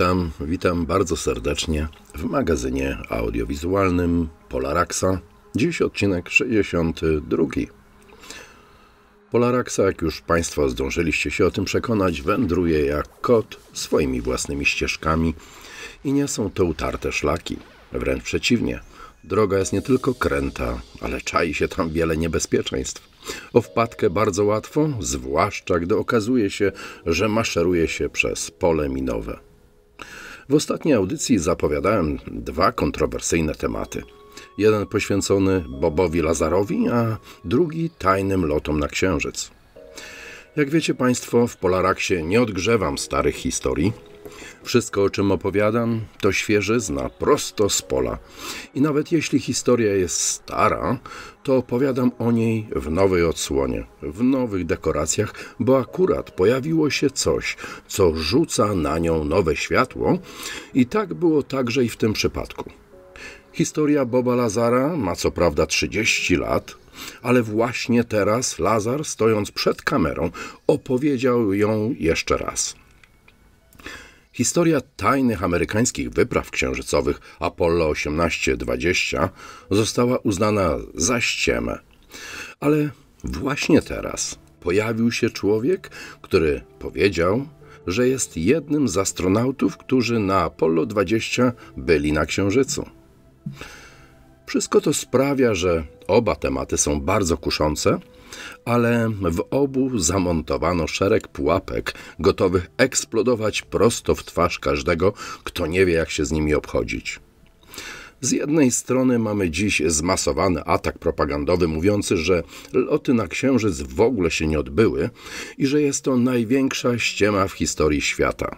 witam. Witam bardzo serdecznie w magazynie audiowizualnym Polaraxa. Dziś odcinek 62. Polaraxa, jak już Państwo zdążyliście się o tym przekonać, wędruje jak kot swoimi własnymi ścieżkami i nie są to utarte szlaki. Wręcz przeciwnie, droga jest nie tylko kręta, ale czai się tam wiele niebezpieczeństw. O wpadkę bardzo łatwo, zwłaszcza gdy okazuje się, że maszeruje się przez pole minowe. W ostatniej audycji zapowiadałem dwa kontrowersyjne tematy. Jeden poświęcony Bobowi Lazarowi, a drugi tajnym lotom na Księżyc. Jak wiecie Państwo, w Polaraksie nie odgrzewam starych historii, wszystko, o czym opowiadam, to świeżyzna, prosto z pola. I nawet jeśli historia jest stara, to opowiadam o niej w nowej odsłonie, w nowych dekoracjach, bo akurat pojawiło się coś, co rzuca na nią nowe światło, i tak było także i w tym przypadku. Historia Boba Lazara ma co prawda 30 lat, ale właśnie teraz Lazar, stojąc przed kamerą, opowiedział ją jeszcze raz. Historia tajnych amerykańskich wypraw księżycowych Apollo 18-20 została uznana za ściemę. Ale właśnie teraz pojawił się człowiek, który powiedział, że jest jednym z astronautów, którzy na Apollo 20 byli na Księżycu. Wszystko to sprawia, że oba tematy są bardzo kuszące, ale w obu zamontowano szereg pułapek, gotowych eksplodować prosto w twarz każdego, kto nie wie, jak się z nimi obchodzić. Z jednej strony mamy dziś zmasowany atak propagandowy mówiący, że loty na Księżyc w ogóle się nie odbyły i że jest to największa ściema w historii świata.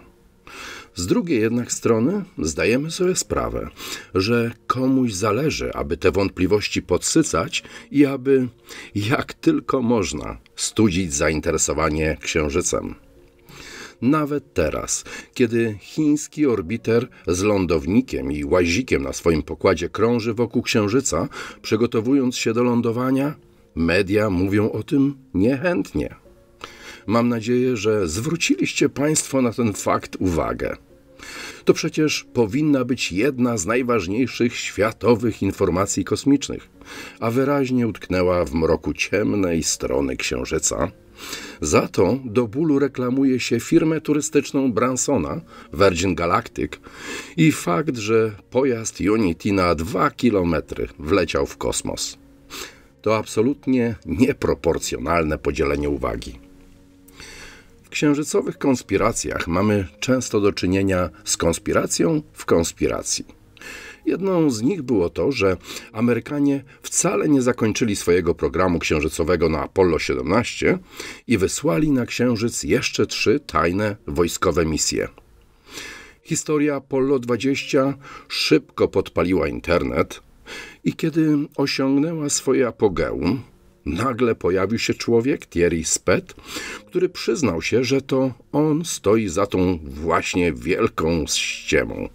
Z drugiej jednak strony zdajemy sobie sprawę, że komuś zależy, aby te wątpliwości podsycać i aby jak tylko można studzić zainteresowanie księżycem nawet teraz, kiedy chiński orbiter z lądownikiem i łazikiem na swoim pokładzie krąży wokół Księżyca, przygotowując się do lądowania, media mówią o tym niechętnie. Mam nadzieję, że zwróciliście Państwo na ten fakt uwagę. To przecież powinna być jedna z najważniejszych światowych informacji kosmicznych, a wyraźnie utknęła w mroku ciemnej strony Księżyca. Za to do bólu reklamuje się firmę turystyczną Bransona, Virgin Galactic, i fakt, że pojazd Unity na 2 km wleciał w kosmos. To absolutnie nieproporcjonalne podzielenie uwagi księżycowych konspiracjach mamy często do czynienia z konspiracją w konspiracji. Jedną z nich było to, że Amerykanie wcale nie zakończyli swojego programu księżycowego na Apollo 17 i wysłali na księżyc jeszcze trzy tajne wojskowe misje. Historia Apollo 20 szybko podpaliła internet i kiedy osiągnęła swoje apogeum, nagle pojawił się człowiek, Thierry Spet, który przyznał się, że to on stoi za tą właśnie wielką ściemą.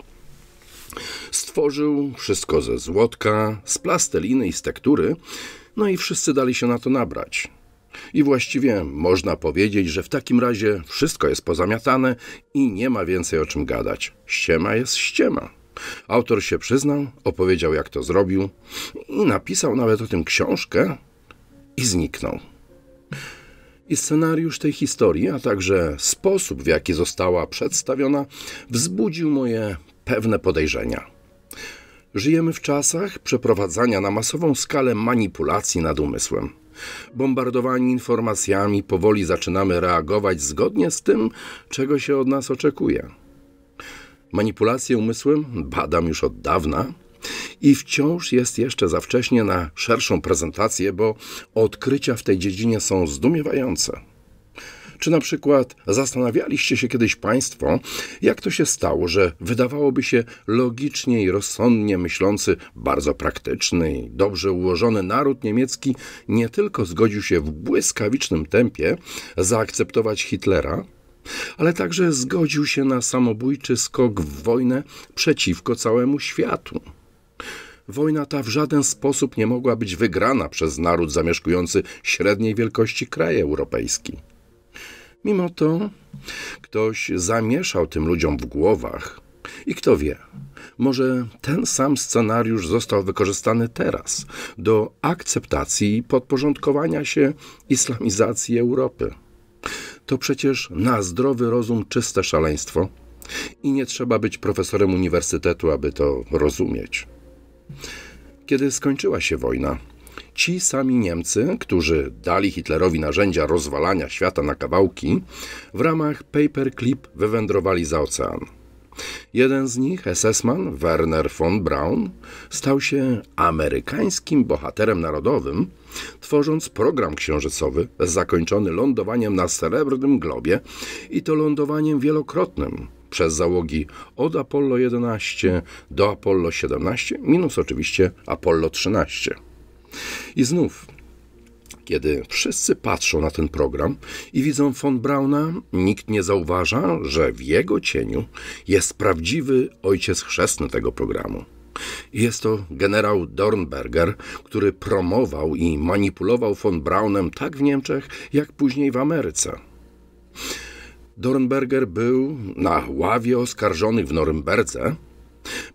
Stworzył wszystko ze złotka, z plasteliny i z tektury, no i wszyscy dali się na to nabrać. I właściwie można powiedzieć, że w takim razie wszystko jest pozamiatane i nie ma więcej o czym gadać. Ściema jest ściema. Autor się przyznał, opowiedział jak to zrobił i napisał nawet o tym książkę, i zniknął. I scenariusz tej historii, a także sposób, w jaki została przedstawiona, wzbudził moje pewne podejrzenia. Żyjemy w czasach przeprowadzania na masową skalę manipulacji nad umysłem. Bombardowani informacjami powoli zaczynamy reagować zgodnie z tym, czego się od nas oczekuje. Manipulację umysłem badam już od dawna i wciąż jest jeszcze za wcześnie na szerszą prezentację, bo odkrycia w tej dziedzinie są zdumiewające. Czy na przykład zastanawialiście się kiedyś Państwo, jak to się stało, że wydawałoby się logicznie i rozsądnie myślący, bardzo praktyczny i dobrze ułożony naród niemiecki nie tylko zgodził się w błyskawicznym tempie zaakceptować Hitlera, ale także zgodził się na samobójczy skok w wojnę przeciwko całemu światu? wojna ta w żaden sposób nie mogła być wygrana przez naród zamieszkujący średniej wielkości kraj europejski. Mimo to ktoś zamieszał tym ludziom w głowach i kto wie, może ten sam scenariusz został wykorzystany teraz do akceptacji i podporządkowania się islamizacji Europy. To przecież na zdrowy rozum czyste szaleństwo i nie trzeba być profesorem uniwersytetu, aby to rozumieć. Kiedy skończyła się wojna, ci sami Niemcy, którzy dali Hitlerowi narzędzia rozwalania świata na kawałki, w ramach paperclip wywędrowali za ocean. Jeden z nich, SS-man Werner von Braun, stał się amerykańskim bohaterem narodowym, tworząc program księżycowy zakończony lądowaniem na srebrnym globie i to lądowaniem wielokrotnym – przez załogi od Apollo 11 do Apollo 17, minus oczywiście Apollo 13. I znów, kiedy wszyscy patrzą na ten program i widzą von Brauna, nikt nie zauważa, że w jego cieniu jest prawdziwy ojciec chrzestny tego programu. Jest to generał Dornberger, który promował i manipulował von Braunem tak w Niemczech, jak później w Ameryce. Dornberger był na ławie oskarżonych w Norymberdze,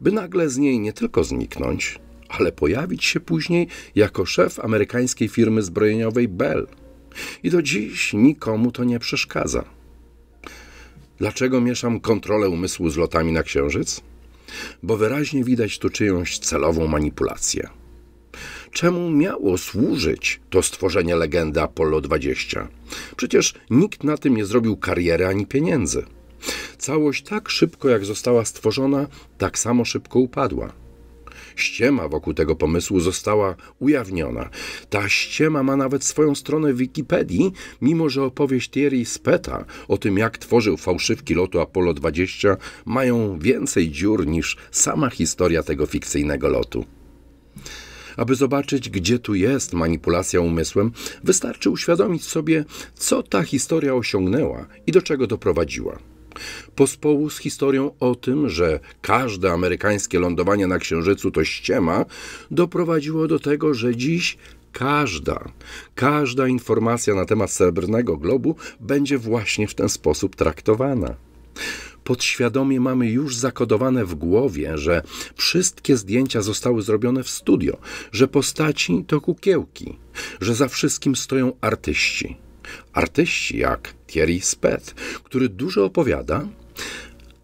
by nagle z niej nie tylko zniknąć, ale pojawić się później jako szef amerykańskiej firmy zbrojeniowej Bell. I do dziś nikomu to nie przeszkadza. Dlaczego mieszam kontrolę umysłu z lotami na Księżyc? Bo wyraźnie widać tu czyjąś celową manipulację czemu miało służyć to stworzenie legendy Apollo 20? Przecież nikt na tym nie zrobił kariery ani pieniędzy. Całość tak szybko jak została stworzona, tak samo szybko upadła. Ściema wokół tego pomysłu została ujawniona. Ta ściema ma nawet swoją stronę w Wikipedii, mimo że opowieść Thierry Speta o tym, jak tworzył fałszywki lotu Apollo 20, mają więcej dziur niż sama historia tego fikcyjnego lotu. Aby zobaczyć, gdzie tu jest manipulacja umysłem, wystarczy uświadomić sobie, co ta historia osiągnęła i do czego doprowadziła. Pospołu z historią o tym, że każde amerykańskie lądowanie na Księżycu to ściema, doprowadziło do tego, że dziś każda, każda informacja na temat srebrnego globu będzie właśnie w ten sposób traktowana podświadomie mamy już zakodowane w głowie, że wszystkie zdjęcia zostały zrobione w studio, że postaci to kukiełki, że za wszystkim stoją artyści. Artyści jak Thierry Spet, który dużo opowiada,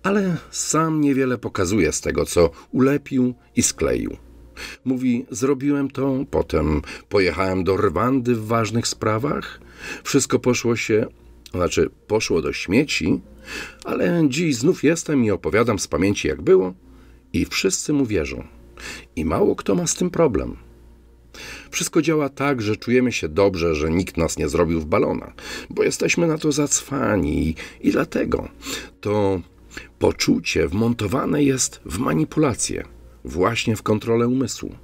ale sam niewiele pokazuje z tego, co ulepił i skleił. Mówi: Zrobiłem to, potem pojechałem do Rwandy w ważnych sprawach, wszystko poszło się, znaczy poszło do śmieci, ale dziś znów jestem i opowiadam z pamięci jak było i wszyscy mu wierzą. I mało kto ma z tym problem. Wszystko działa tak, że czujemy się dobrze, że nikt nas nie zrobił w balona, bo jesteśmy na to zacwani i dlatego to poczucie wmontowane jest w manipulację, właśnie w kontrolę umysłu.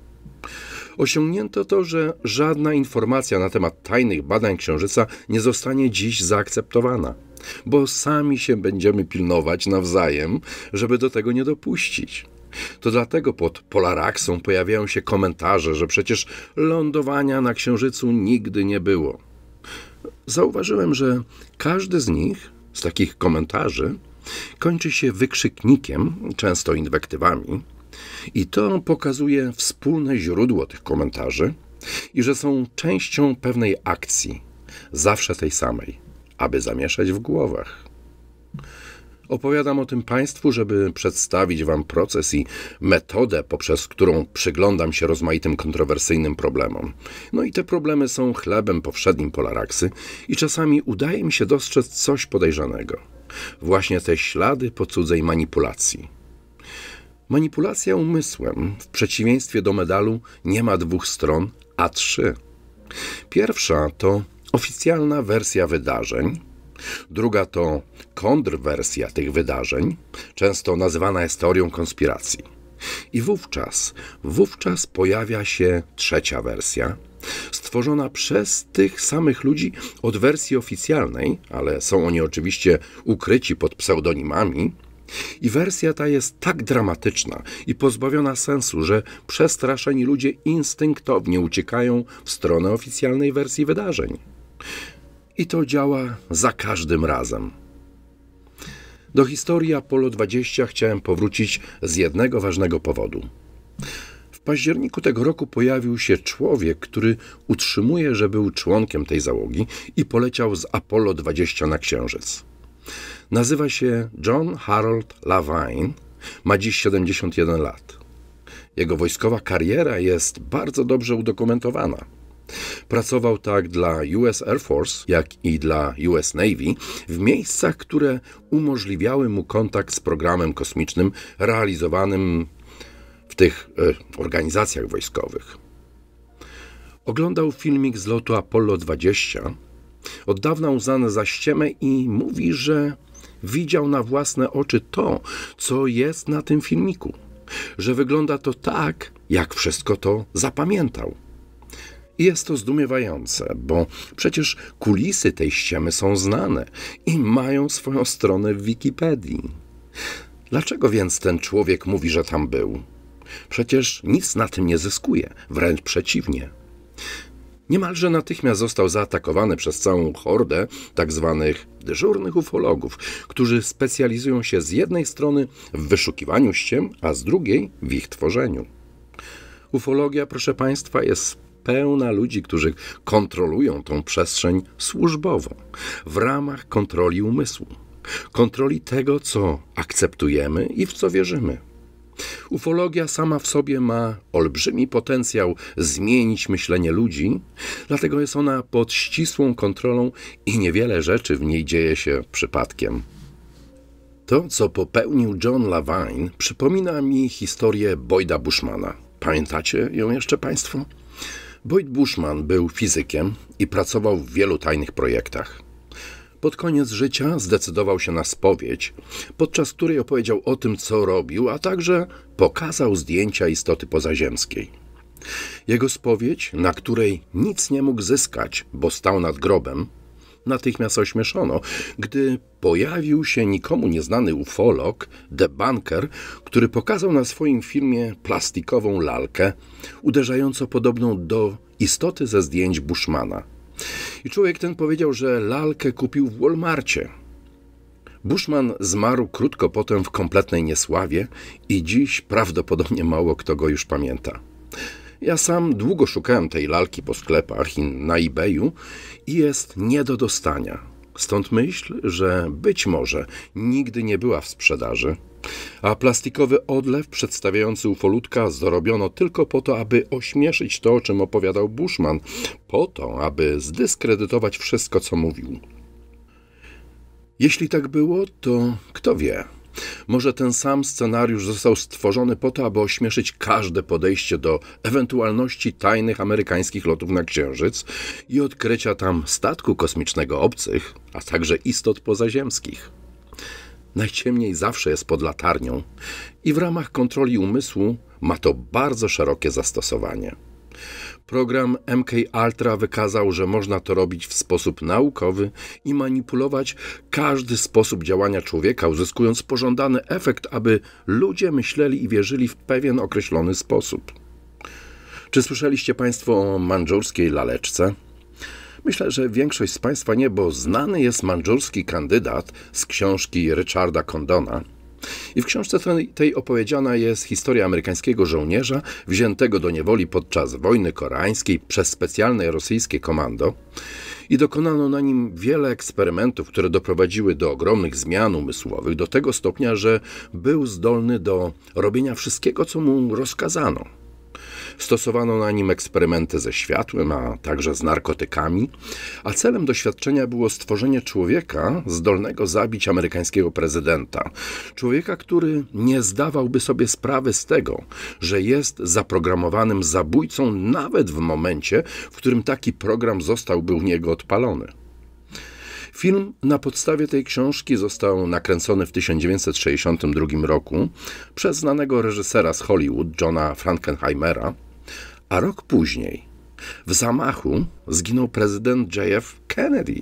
Osiągnięto to, że żadna informacja na temat tajnych badań Księżyca nie zostanie dziś zaakceptowana bo sami się będziemy pilnować nawzajem, żeby do tego nie dopuścić. To dlatego pod Polaraksą pojawiają się komentarze, że przecież lądowania na Księżycu nigdy nie było. Zauważyłem, że każdy z nich, z takich komentarzy, kończy się wykrzyknikiem, często inwektywami, i to pokazuje wspólne źródło tych komentarzy i że są częścią pewnej akcji, zawsze tej samej aby zamieszać w głowach. Opowiadam o tym Państwu, żeby przedstawić Wam proces i metodę, poprzez którą przyglądam się rozmaitym kontrowersyjnym problemom. No i te problemy są chlebem powszednim Polaraksy i czasami udaje mi się dostrzec coś podejrzanego. Właśnie te ślady po cudzej manipulacji. Manipulacja umysłem, w przeciwieństwie do medalu, nie ma dwóch stron, a trzy. Pierwsza to oficjalna wersja wydarzeń, druga to kontrwersja tych wydarzeń, często nazywana jest teorią konspiracji. I wówczas, wówczas pojawia się trzecia wersja, stworzona przez tych samych ludzi od wersji oficjalnej, ale są oni oczywiście ukryci pod pseudonimami. I wersja ta jest tak dramatyczna i pozbawiona sensu, że przestraszeni ludzie instynktownie uciekają w stronę oficjalnej wersji wydarzeń. I to działa za każdym razem. Do historii Apollo 20 chciałem powrócić z jednego ważnego powodu. W październiku tego roku pojawił się człowiek, który utrzymuje, że był członkiem tej załogi i poleciał z Apollo 20 na Księżyc. Nazywa się John Harold Lavine, ma dziś 71 lat. Jego wojskowa kariera jest bardzo dobrze udokumentowana. Pracował tak dla US Air Force, jak i dla US Navy w miejscach, które umożliwiały mu kontakt z programem kosmicznym realizowanym w tych e, organizacjach wojskowych. Oglądał filmik z lotu Apollo 20, od dawna uznany za ściemę i mówi, że widział na własne oczy to, co jest na tym filmiku, że wygląda to tak, jak wszystko to zapamiętał. Jest to zdumiewające, bo przecież kulisy tej ściemy są znane i mają swoją stronę w Wikipedii. Dlaczego więc ten człowiek mówi, że tam był? Przecież nic na tym nie zyskuje, wręcz przeciwnie. Niemalże natychmiast został zaatakowany przez całą hordę tzw. Tak dyżurnych ufologów, którzy specjalizują się z jednej strony w wyszukiwaniu ściem, a z drugiej w ich tworzeniu. Ufologia, proszę Państwa, jest pełna ludzi, którzy kontrolują tą przestrzeń służbową w ramach kontroli umysłu, kontroli tego, co akceptujemy i w co wierzymy. Ufologia sama w sobie ma olbrzymi potencjał zmienić myślenie ludzi, dlatego jest ona pod ścisłą kontrolą i niewiele rzeczy w niej dzieje się przypadkiem. To, co popełnił John Lawine, przypomina mi historię Boyda Bushmana. Pamiętacie ją jeszcze Państwo? Boyd Bushman był fizykiem i pracował w wielu tajnych projektach. Pod koniec życia zdecydował się na spowiedź, podczas której opowiedział o tym, co robił, a także pokazał zdjęcia istoty pozaziemskiej. Jego spowiedź, na której nic nie mógł zyskać, bo stał nad grobem, natychmiast ośmieszono, gdy pojawił się nikomu nieznany ufolog, The Banker, który pokazał na swoim filmie plastikową lalkę, uderzająco podobną do istoty ze zdjęć Bushmana. I człowiek ten powiedział, że lalkę kupił w Walmarcie. Bushman zmarł krótko potem w kompletnej niesławie i dziś prawdopodobnie mało kto go już pamięta. Ja sam długo szukałem tej lalki po sklepach i na eBayu i jest nie do dostania. Stąd myśl, że być może nigdy nie była w sprzedaży, a plastikowy odlew przedstawiający ufolutka zrobiono tylko po to, aby ośmieszyć to, o czym opowiadał Bushman, po to, aby zdyskredytować wszystko, co mówił. Jeśli tak było, to kto wie, może ten sam scenariusz został stworzony po to, aby ośmieszyć każde podejście do ewentualności tajnych amerykańskich lotów na Księżyc i odkrycia tam statku kosmicznego obcych, a także istot pozaziemskich. Najciemniej zawsze jest pod latarnią i w ramach kontroli umysłu ma to bardzo szerokie zastosowanie. Program MK Ultra wykazał, że można to robić w sposób naukowy i manipulować każdy sposób działania człowieka, uzyskując pożądany efekt, aby ludzie myśleli i wierzyli w pewien określony sposób. Czy słyszeliście Państwo o mandżurskiej laleczce? Myślę, że większość z Państwa nie, bo znany jest mandżurski kandydat z książki Richarda Condona – i w książce tej opowiedziana jest historia amerykańskiego żołnierza wziętego do niewoli podczas wojny koreańskiej przez specjalne rosyjskie komando i dokonano na nim wiele eksperymentów, które doprowadziły do ogromnych zmian umysłowych, do tego stopnia, że był zdolny do robienia wszystkiego, co mu rozkazano. Stosowano na nim eksperymenty ze światłem, a także z narkotykami, a celem doświadczenia było stworzenie człowieka zdolnego zabić amerykańskiego prezydenta. Człowieka, który nie zdawałby sobie sprawy z tego, że jest zaprogramowanym zabójcą nawet w momencie, w którym taki program zostałby u niego odpalony. Film na podstawie tej książki został nakręcony w 1962 roku przez znanego reżysera z Hollywood, Johna Frankenheimera. A rok później w zamachu zginął prezydent JF Kennedy.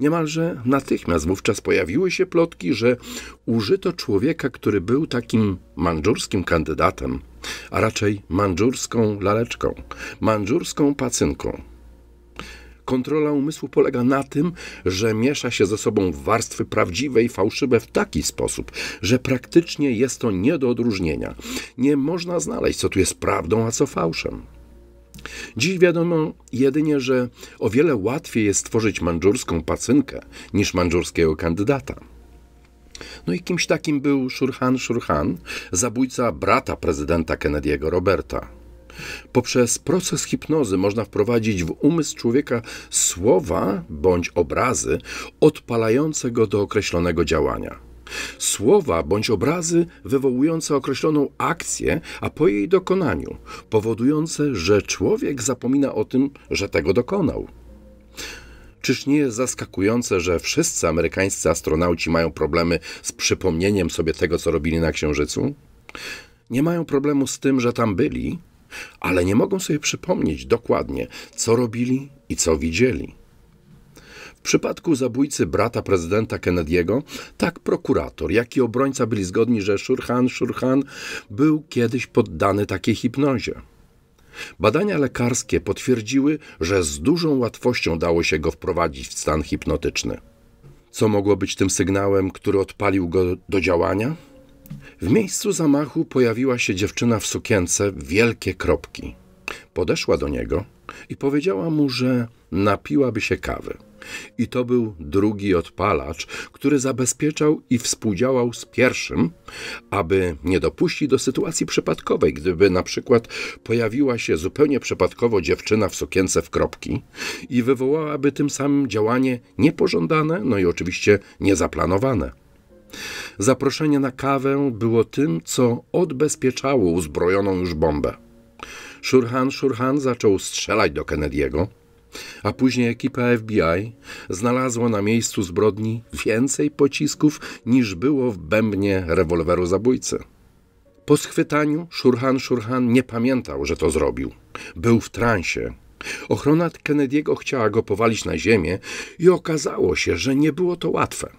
Niemalże natychmiast wówczas pojawiły się plotki, że użyto człowieka, który był takim mandżurskim kandydatem, a raczej mandżurską laleczką, mandżurską pacynką. Kontrola umysłu polega na tym, że miesza się ze sobą warstwy prawdziwe i fałszywe w taki sposób, że praktycznie jest to nie do odróżnienia. Nie można znaleźć, co tu jest prawdą, a co fałszem. Dziś wiadomo jedynie, że o wiele łatwiej jest stworzyć mandżurską pacynkę niż mandżurskiego kandydata. No i kimś takim był Shurhan Shurhan, zabójca brata prezydenta Kennedy'ego Roberta. Poprzez proces hipnozy można wprowadzić w umysł człowieka słowa bądź obrazy odpalające go do określonego działania. Słowa bądź obrazy wywołujące określoną akcję, a po jej dokonaniu powodujące, że człowiek zapomina o tym, że tego dokonał. Czyż nie jest zaskakujące, że wszyscy amerykańscy astronauci mają problemy z przypomnieniem sobie tego, co robili na Księżycu? Nie mają problemu z tym, że tam byli, ale nie mogą sobie przypomnieć dokładnie, co robili i co widzieli. W przypadku zabójcy brata prezydenta Kennedy'ego, tak prokurator, jak i obrońca byli zgodni, że Shurhan Shurhan był kiedyś poddany takiej hipnozie. Badania lekarskie potwierdziły, że z dużą łatwością dało się go wprowadzić w stan hipnotyczny. Co mogło być tym sygnałem, który odpalił go do działania? W miejscu zamachu pojawiła się dziewczyna w sukience wielkie kropki. Podeszła do niego i powiedziała mu, że napiłaby się kawy. I to był drugi odpalacz, który zabezpieczał i współdziałał z pierwszym, aby nie dopuścić do sytuacji przypadkowej, gdyby na przykład pojawiła się zupełnie przypadkowo dziewczyna w sukience w kropki i wywołałaby tym samym działanie niepożądane, no i oczywiście niezaplanowane. Zaproszenie na kawę było tym, co odbezpieczało uzbrojoną już bombę. Szurhan Szurhan zaczął strzelać do Kennedy'ego, a później ekipa FBI znalazła na miejscu zbrodni więcej pocisków niż było w bębnie rewolweru zabójcy. Po schwytaniu Szurhan Szurhan nie pamiętał, że to zrobił. Był w transie. Ochrona Kennedy'ego chciała go powalić na ziemię i okazało się, że nie było to łatwe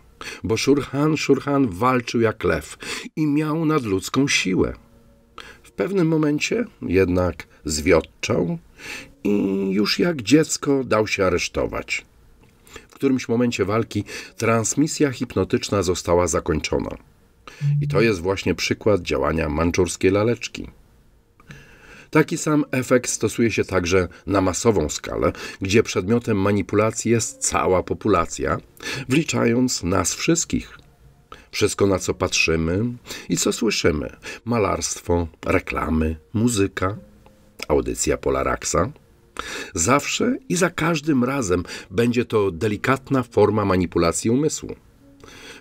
bo Szurhan Szurhan walczył jak lew i miał nadludzką siłę. W pewnym momencie jednak zwiotczał i już jak dziecko dał się aresztować. W którymś momencie walki transmisja hipnotyczna została zakończona. I to jest właśnie przykład działania manczurskiej laleczki. Taki sam efekt stosuje się także na masową skalę, gdzie przedmiotem manipulacji jest cała populacja, wliczając nas wszystkich. Wszystko, na co patrzymy i co słyszymy: malarstwo, reklamy, muzyka, audycja Polaraxa. Zawsze i za każdym razem będzie to delikatna forma manipulacji umysłu.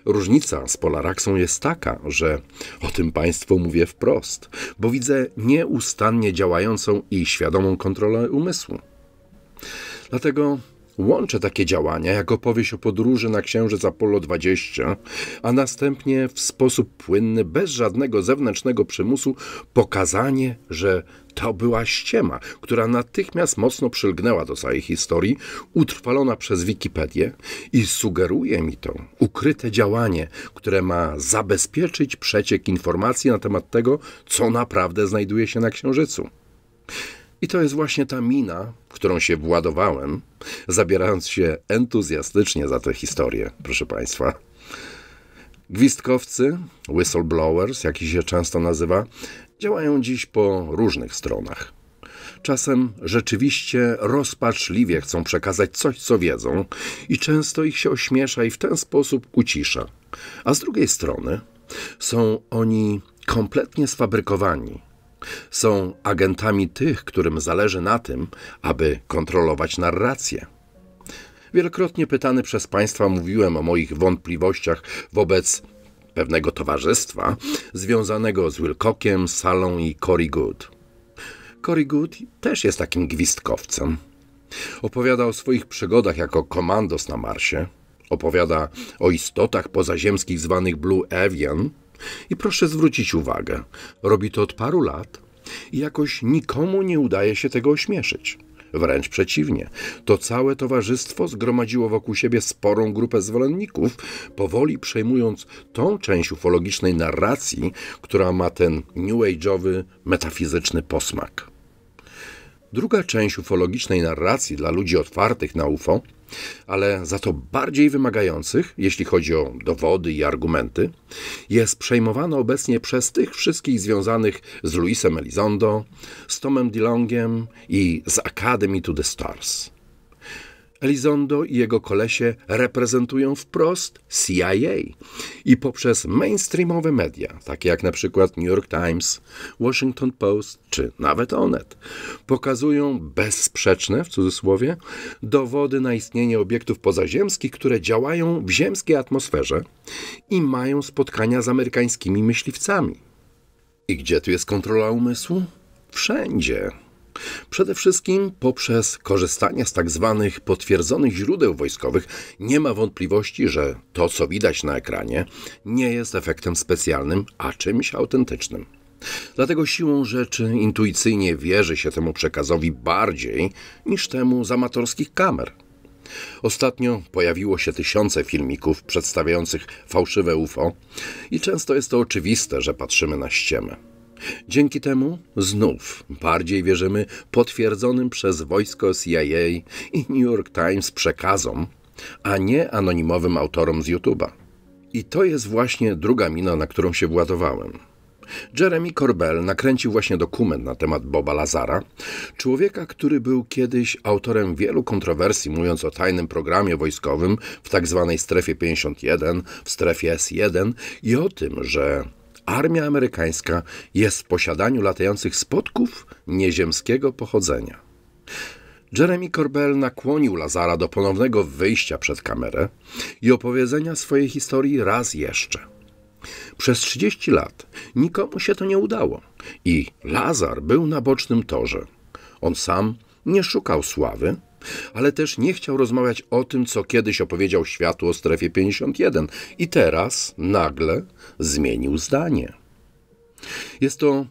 Różnica z Polaraksą jest taka, że o tym Państwu mówię wprost, bo widzę nieustannie działającą i świadomą kontrolę umysłu. Dlatego łączę takie działania jak opowieść o podróży na Księżyc Apollo 20, a następnie w sposób płynny, bez żadnego zewnętrznego przymusu, pokazanie, że to była ściema, która natychmiast mocno przylgnęła do całej historii, utrwalona przez Wikipedię i sugeruje mi to ukryte działanie, które ma zabezpieczyć przeciek informacji na temat tego, co naprawdę znajduje się na Księżycu. I to jest właśnie ta mina, którą się władowałem, zabierając się entuzjastycznie za tę historię, proszę Państwa. Gwizdkowcy, whistleblowers, jak się często nazywa, działają dziś po różnych stronach. Czasem rzeczywiście rozpaczliwie chcą przekazać coś, co wiedzą, i często ich się ośmiesza i w ten sposób ucisza. A z drugiej strony są oni kompletnie sfabrykowani. Są agentami tych, którym zależy na tym, aby kontrolować narrację. Wielokrotnie pytany przez Państwa mówiłem o moich wątpliwościach wobec pewnego towarzystwa związanego z Wilcockiem, Salą i Cory Good. Cory Good też jest takim gwistkowcem. Opowiada o swoich przygodach jako komandos na Marsie, opowiada o istotach pozaziemskich zwanych Blue Avian i proszę zwrócić uwagę, robi to od paru lat i jakoś nikomu nie udaje się tego ośmieszyć. Wręcz przeciwnie, to całe towarzystwo zgromadziło wokół siebie sporą grupę zwolenników, powoli przejmując tą część ufologicznej narracji, która ma ten new age'owy, metafizyczny posmak. Druga część ufologicznej narracji dla ludzi otwartych na UFO ale za to bardziej wymagających, jeśli chodzi o dowody i argumenty, jest przejmowane obecnie przez tych wszystkich związanych z Luisem Elizondo, z Tomem DeLongiem i z Academy to the Stars. Elizondo i jego kolesie reprezentują wprost CIA i poprzez mainstreamowe media, takie jak na przykład New York Times, Washington Post czy nawet Onet, pokazują bezsprzeczne, w cudzysłowie, dowody na istnienie obiektów pozaziemskich, które działają w ziemskiej atmosferze i mają spotkania z amerykańskimi myśliwcami. I gdzie tu jest kontrola umysłu? Wszędzie. Przede wszystkim poprzez korzystanie z tak zwanych potwierdzonych źródeł wojskowych nie ma wątpliwości, że to, co widać na ekranie, nie jest efektem specjalnym, a czymś autentycznym. Dlatego siłą rzeczy intuicyjnie wierzy się temu przekazowi bardziej niż temu z amatorskich kamer. Ostatnio pojawiło się tysiące filmików przedstawiających fałszywe UFO i często jest to oczywiste, że patrzymy na ściemę. Dzięki temu znów bardziej wierzymy potwierdzonym przez wojsko CIA i New York Times przekazom, a nie anonimowym autorom z YouTube'a. I to jest właśnie druga mina, na którą się władowałem. Jeremy Corbell nakręcił właśnie dokument na temat Boba Lazara, człowieka, który był kiedyś autorem wielu kontrowersji, mówiąc o tajnym programie wojskowym w tzw. Tak strefie 51, w strefie S1 i o tym, że armia amerykańska jest w posiadaniu latających spotków nieziemskiego pochodzenia. Jeremy Corbell nakłonił Lazara do ponownego wyjścia przed kamerę i opowiedzenia swojej historii raz jeszcze. Przez 30 lat nikomu się to nie udało i Lazar był na bocznym torze. On sam nie szukał sławy, ale też nie chciał rozmawiać o tym, co kiedyś opowiedział światu o strefie 51 i teraz nagle zmienił zdanie. Jest to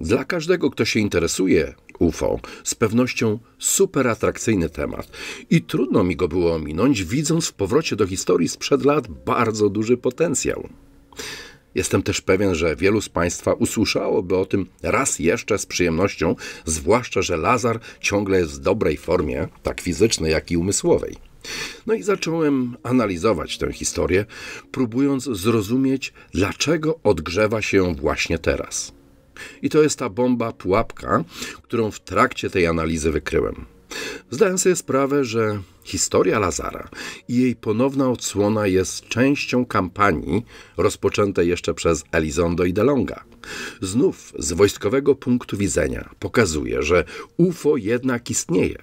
dla każdego, kto się interesuje UFO, z pewnością super atrakcyjny temat. I trudno mi go było ominąć, widząc w powrocie do historii sprzed lat bardzo duży potencjał. Jestem też pewien, że wielu z Państwa usłyszałoby o tym raz jeszcze z przyjemnością, zwłaszcza, że Lazar ciągle jest w dobrej formie, tak fizycznej, jak i umysłowej. No i zacząłem analizować tę historię, próbując zrozumieć, dlaczego odgrzewa się właśnie teraz. I to jest ta bomba pułapka, którą w trakcie tej analizy wykryłem. Zdaję sobie sprawę, że historia Lazara i jej ponowna odsłona jest częścią kampanii rozpoczętej jeszcze przez Elizondo i DeLonga. Znów z wojskowego punktu widzenia pokazuje, że UFO jednak istnieje,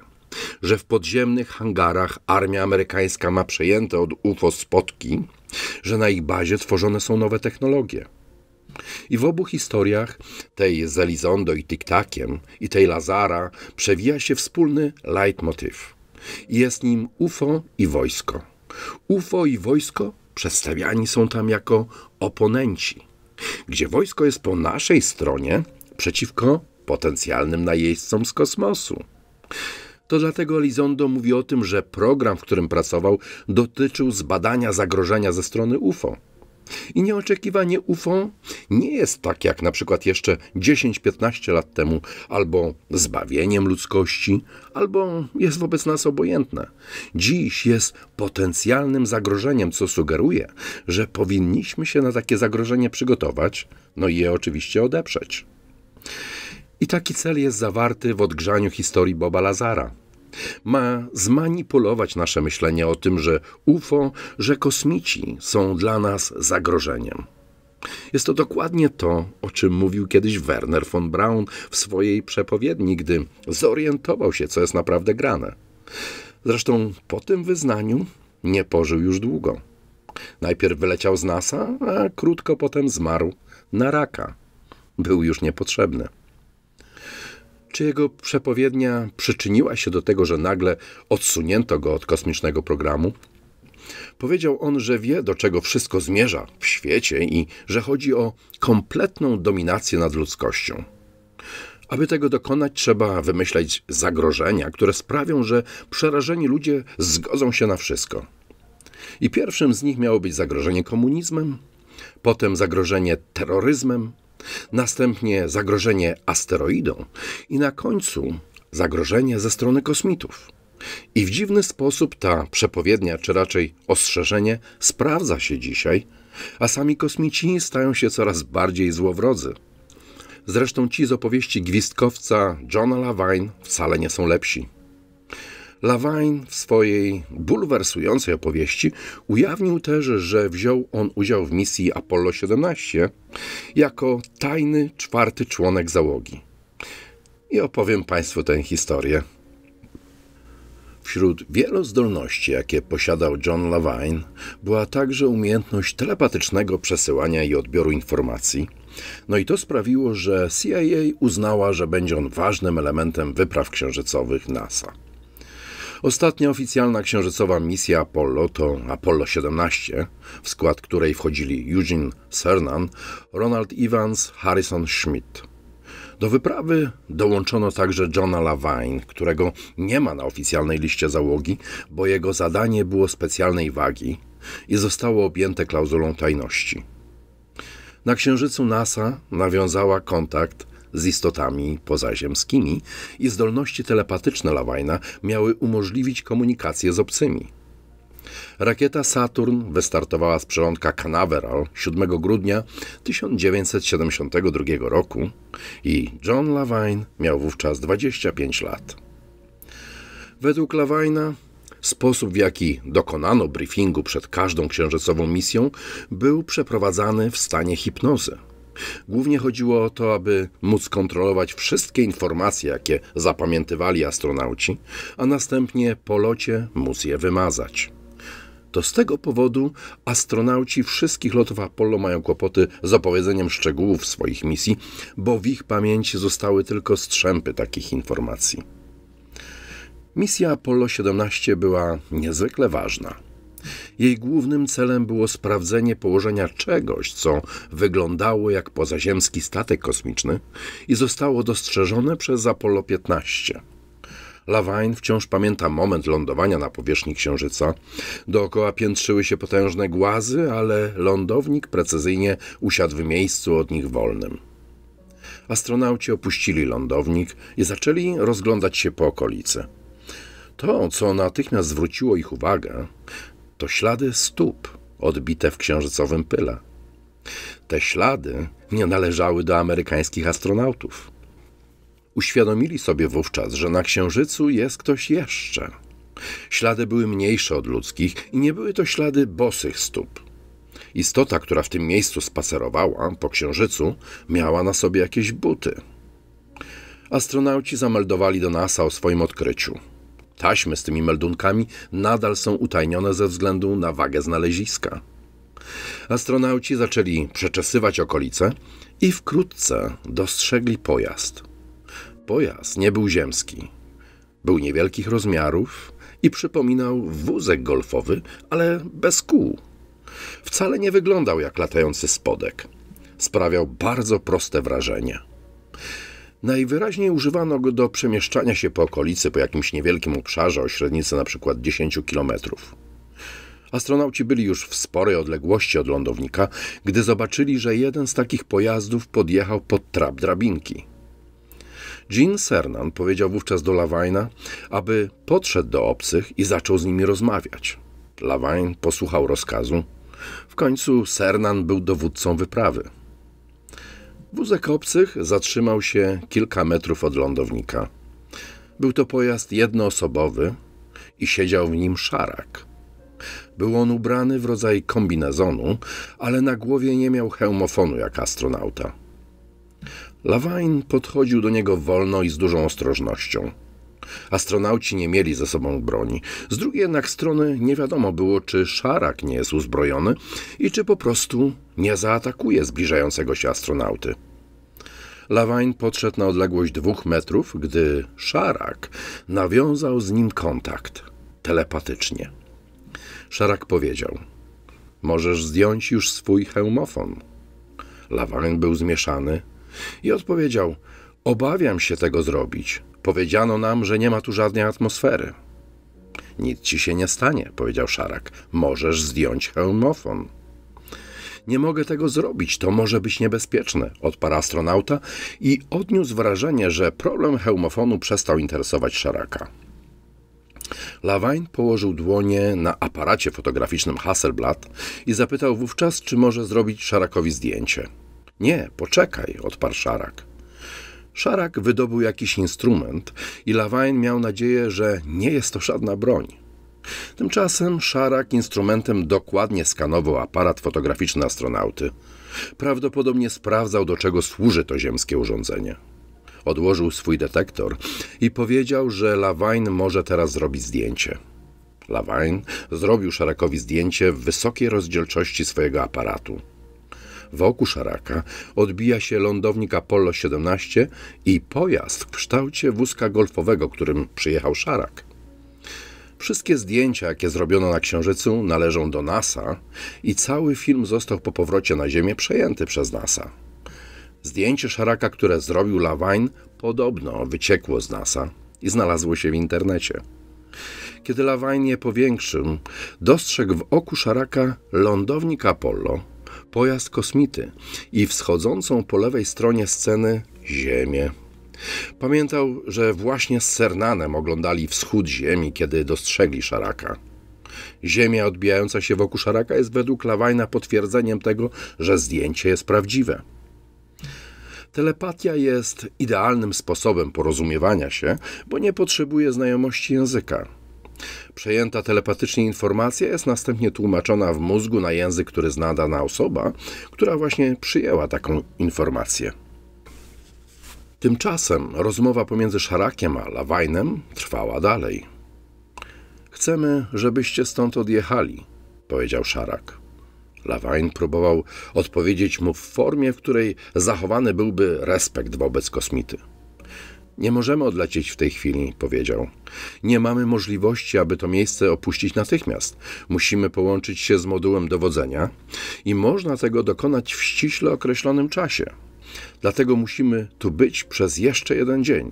że w podziemnych hangarach armia amerykańska ma przejęte od UFO spotki, że na ich bazie tworzone są nowe technologie – i w obu historiach, tej z Elizondo i Tiktakiem i tej Lazara, przewija się wspólny leitmotiv. Jest nim UFO i wojsko. UFO i wojsko przedstawiani są tam jako oponenci, gdzie wojsko jest po naszej stronie przeciwko potencjalnym najeźdźcom z kosmosu. To dlatego Elizondo mówi o tym, że program, w którym pracował, dotyczył zbadania zagrożenia ze strony UFO. I nieoczekiwanie UFO nie jest tak jak na przykład jeszcze 10-15 lat temu, albo zbawieniem ludzkości, albo jest wobec nas obojętne. Dziś jest potencjalnym zagrożeniem, co sugeruje, że powinniśmy się na takie zagrożenie przygotować, no i je oczywiście odeprzeć. I taki cel jest zawarty w odgrzaniu historii Boba Lazara, ma zmanipulować nasze myślenie o tym, że UFO, że kosmici są dla nas zagrożeniem. Jest to dokładnie to, o czym mówił kiedyś Werner von Braun w swojej przepowiedni, gdy zorientował się, co jest naprawdę grane. Zresztą po tym wyznaniu nie pożył już długo. Najpierw wyleciał z NASA, a krótko potem zmarł na raka. Był już niepotrzebny. Czy jego przepowiednia przyczyniła się do tego, że nagle odsunięto go od kosmicznego programu? Powiedział on, że wie, do czego wszystko zmierza w świecie i że chodzi o kompletną dominację nad ludzkością. Aby tego dokonać, trzeba wymyślać zagrożenia, które sprawią, że przerażeni ludzie zgodzą się na wszystko. I pierwszym z nich miało być zagrożenie komunizmem, potem zagrożenie terroryzmem, następnie zagrożenie asteroidą i na końcu zagrożenie ze strony kosmitów. I w dziwny sposób ta przepowiednia, czy raczej ostrzeżenie, sprawdza się dzisiaj, a sami kosmici stają się coraz bardziej złowrodzy. Zresztą ci z opowieści gwizdkowca Johna Lawine wcale nie są lepsi. Lavine w swojej bulwersującej opowieści ujawnił też, że wziął on udział w misji Apollo 17 jako tajny czwarty członek załogi. I opowiem Państwu tę historię. Wśród wielu zdolności, jakie posiadał John Lavine, była także umiejętność telepatycznego przesyłania i odbioru informacji. No i to sprawiło, że CIA uznała, że będzie on ważnym elementem wypraw księżycowych NASA. Ostatnia oficjalna księżycowa misja Apollo to Apollo 17, w skład której wchodzili Eugene Cernan, Ronald Evans, Harrison Schmidt. Do wyprawy dołączono także Johna Lavine, którego nie ma na oficjalnej liście załogi, bo jego zadanie było specjalnej wagi i zostało objęte klauzulą tajności. Na Księżycu NASA nawiązała kontakt z istotami pozaziemskimi i zdolności telepatyczne Lawajna miały umożliwić komunikację z obcymi. Rakieta Saturn wystartowała z przylądka Canaveral 7 grudnia 1972 roku i John Lawine miał wówczas 25 lat. Według Lawina sposób, w jaki dokonano briefingu przed każdą księżycową misją, był przeprowadzany w stanie hipnozy. Głównie chodziło o to, aby móc kontrolować wszystkie informacje, jakie zapamiętywali astronauci, a następnie po locie móc je wymazać. To z tego powodu astronauci wszystkich lotów Apollo mają kłopoty z opowiedzeniem szczegółów swoich misji, bo w ich pamięci zostały tylko strzępy takich informacji. Misja Apollo 17 była niezwykle ważna. Jej głównym celem było sprawdzenie położenia czegoś, co wyglądało jak pozaziemski statek kosmiczny i zostało dostrzeżone przez Apollo 15. Lawine wciąż pamięta moment lądowania na powierzchni Księżyca. Dookoła piętrzyły się potężne głazy, ale lądownik precyzyjnie usiadł w miejscu od nich wolnym. Astronauci opuścili lądownik i zaczęli rozglądać się po okolicy. To, co natychmiast zwróciło ich uwagę, to ślady stóp odbite w księżycowym pyle. Te ślady nie należały do amerykańskich astronautów. Uświadomili sobie wówczas, że na księżycu jest ktoś jeszcze. Ślady były mniejsze od ludzkich i nie były to ślady bosych stóp. Istota, która w tym miejscu spacerowała po księżycu, miała na sobie jakieś buty. Astronauci zameldowali do NASA o swoim odkryciu. Taśmy z tymi meldunkami nadal są utajnione ze względu na wagę znaleziska. Astronauci zaczęli przeczesywać okolice i wkrótce dostrzegli pojazd. Pojazd nie był ziemski. Był niewielkich rozmiarów i przypominał wózek golfowy, ale bez kół. Wcale nie wyglądał jak latający spodek. Sprawiał bardzo proste wrażenie. Najwyraźniej używano go do przemieszczania się po okolicy po jakimś niewielkim obszarze o średnicy np. 10 km. Astronauci byli już w sporej odległości od lądownika, gdy zobaczyli, że jeden z takich pojazdów podjechał pod trap drabinki. Jean Cernan powiedział wówczas do Lawajna, aby podszedł do obcych i zaczął z nimi rozmawiać. Lawajn posłuchał rozkazu. W końcu Cernan był dowódcą wyprawy. Wózek obcych zatrzymał się kilka metrów od lądownika. Był to pojazd jednoosobowy i siedział w nim szarak. Był on ubrany w rodzaj kombinezonu, ale na głowie nie miał hełmofonu jak astronauta. Lawine podchodził do niego wolno i z dużą ostrożnością. Astronauci nie mieli ze sobą broni. Z drugiej jednak strony nie wiadomo było, czy szarak nie jest uzbrojony i czy po prostu nie zaatakuje zbliżającego się astronauty. Lawain podszedł na odległość dwóch metrów, gdy szarak nawiązał z nim kontakt telepatycznie. Szarak powiedział: Możesz zdjąć już swój hełmofon. Lawain był zmieszany i odpowiedział: Obawiam się tego zrobić. Powiedziano nam, że nie ma tu żadnej atmosfery. Nic ci się nie stanie, powiedział Szarak. Możesz zdjąć hełmofon. Nie mogę tego zrobić, to może być niebezpieczne, odparł astronauta i odniósł wrażenie, że problem hełmofonu przestał interesować Szaraka. Lawain położył dłonie na aparacie fotograficznym Hasselblad i zapytał wówczas, czy może zrobić Szarakowi zdjęcie. Nie, poczekaj, odparł Szarak. Szarak wydobył jakiś instrument i Lawain miał nadzieję, że nie jest to żadna broń. Tymczasem Szarak instrumentem dokładnie skanował aparat fotograficzny astronauty. Prawdopodobnie sprawdzał, do czego służy to ziemskie urządzenie. Odłożył swój detektor i powiedział, że Lawain może teraz zrobić zdjęcie. Lawain zrobił Szarakowi zdjęcie w wysokiej rozdzielczości swojego aparatu. Wokół szaraka odbija się lądownik Apollo 17 i pojazd w kształcie wózka golfowego, którym przyjechał szarak. Wszystkie zdjęcia, jakie zrobiono na Księżycu, należą do NASA i cały film został po powrocie na Ziemię przejęty przez NASA. Zdjęcie szaraka, które zrobił Lawine, podobno wyciekło z NASA i znalazło się w internecie. Kiedy Lawine je powiększył, dostrzegł w oku szaraka lądownik Apollo – pojazd kosmity i wschodzącą po lewej stronie sceny Ziemię. Pamiętał, że właśnie z Sernanem oglądali wschód Ziemi, kiedy dostrzegli szaraka. Ziemia odbijająca się wokół szaraka jest według Lawajna potwierdzeniem tego, że zdjęcie jest prawdziwe. Telepatia jest idealnym sposobem porozumiewania się, bo nie potrzebuje znajomości języka. Przejęta telepatycznie informacja jest następnie tłumaczona w mózgu na język, który zna dana osoba, która właśnie przyjęła taką informację. Tymczasem rozmowa pomiędzy Szarakiem a Lawajnem trwała dalej. Chcemy, żebyście stąd odjechali, powiedział Szarak. Lawajn próbował odpowiedzieć mu w formie, w której zachowany byłby respekt wobec kosmity. Nie możemy odlecieć w tej chwili, powiedział. Nie mamy możliwości, aby to miejsce opuścić natychmiast. Musimy połączyć się z modułem dowodzenia i można tego dokonać w ściśle określonym czasie. Dlatego musimy tu być przez jeszcze jeden dzień.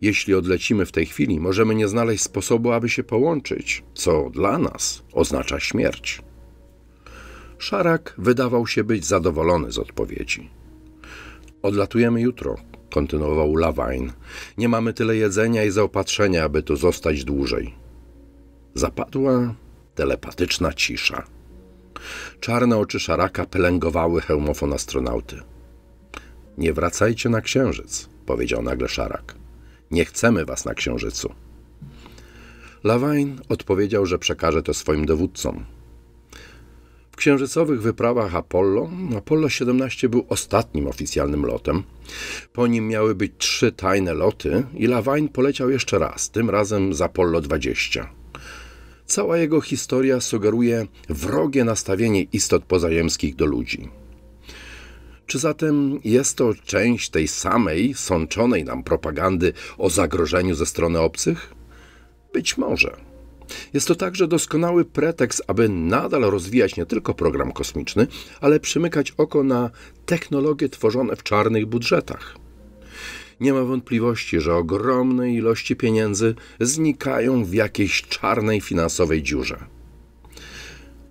Jeśli odlecimy w tej chwili, możemy nie znaleźć sposobu, aby się połączyć, co dla nas oznacza śmierć. Szarak wydawał się być zadowolony z odpowiedzi. Odlatujemy jutro, kontynuował Lawine. Nie mamy tyle jedzenia i zaopatrzenia, aby tu zostać dłużej. Zapadła telepatyczna cisza. Czarne oczy szaraka pelęgowały hełmofon astronauty. Nie wracajcie na księżyc, powiedział nagle szarak. Nie chcemy was na księżycu. Lawine odpowiedział, że przekaże to swoim dowódcom. W księżycowych wyprawach Apollo Apollo 17 był ostatnim oficjalnym lotem. Po nim miały być trzy tajne loty i Lawine poleciał jeszcze raz, tym razem z Apollo 20. Cała jego historia sugeruje wrogie nastawienie istot pozaziemskich do ludzi. Czy zatem jest to część tej samej, sączonej nam propagandy o zagrożeniu ze strony obcych? Być może. Jest to także doskonały pretekst, aby nadal rozwijać nie tylko program kosmiczny, ale przymykać oko na technologie tworzone w czarnych budżetach. Nie ma wątpliwości, że ogromne ilości pieniędzy znikają w jakiejś czarnej finansowej dziurze.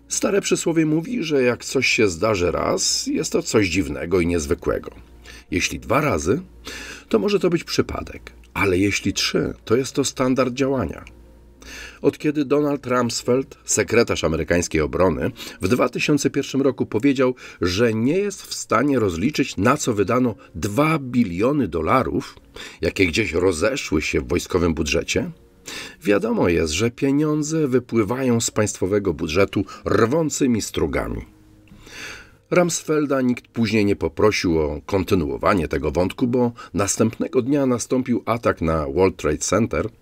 Stare przysłowie mówi, że jak coś się zdarzy raz, jest to coś dziwnego i niezwykłego. Jeśli dwa razy, to może to być przypadek, ale jeśli trzy, to jest to standard działania. Od kiedy Donald Rumsfeld, sekretarz amerykańskiej obrony, w 2001 roku powiedział, że nie jest w stanie rozliczyć, na co wydano 2 biliony dolarów, jakie gdzieś rozeszły się w wojskowym budżecie, wiadomo jest, że pieniądze wypływają z państwowego budżetu rwącymi strugami. Ramsfelda nikt później nie poprosił o kontynuowanie tego wątku, bo następnego dnia nastąpił atak na World Trade Center –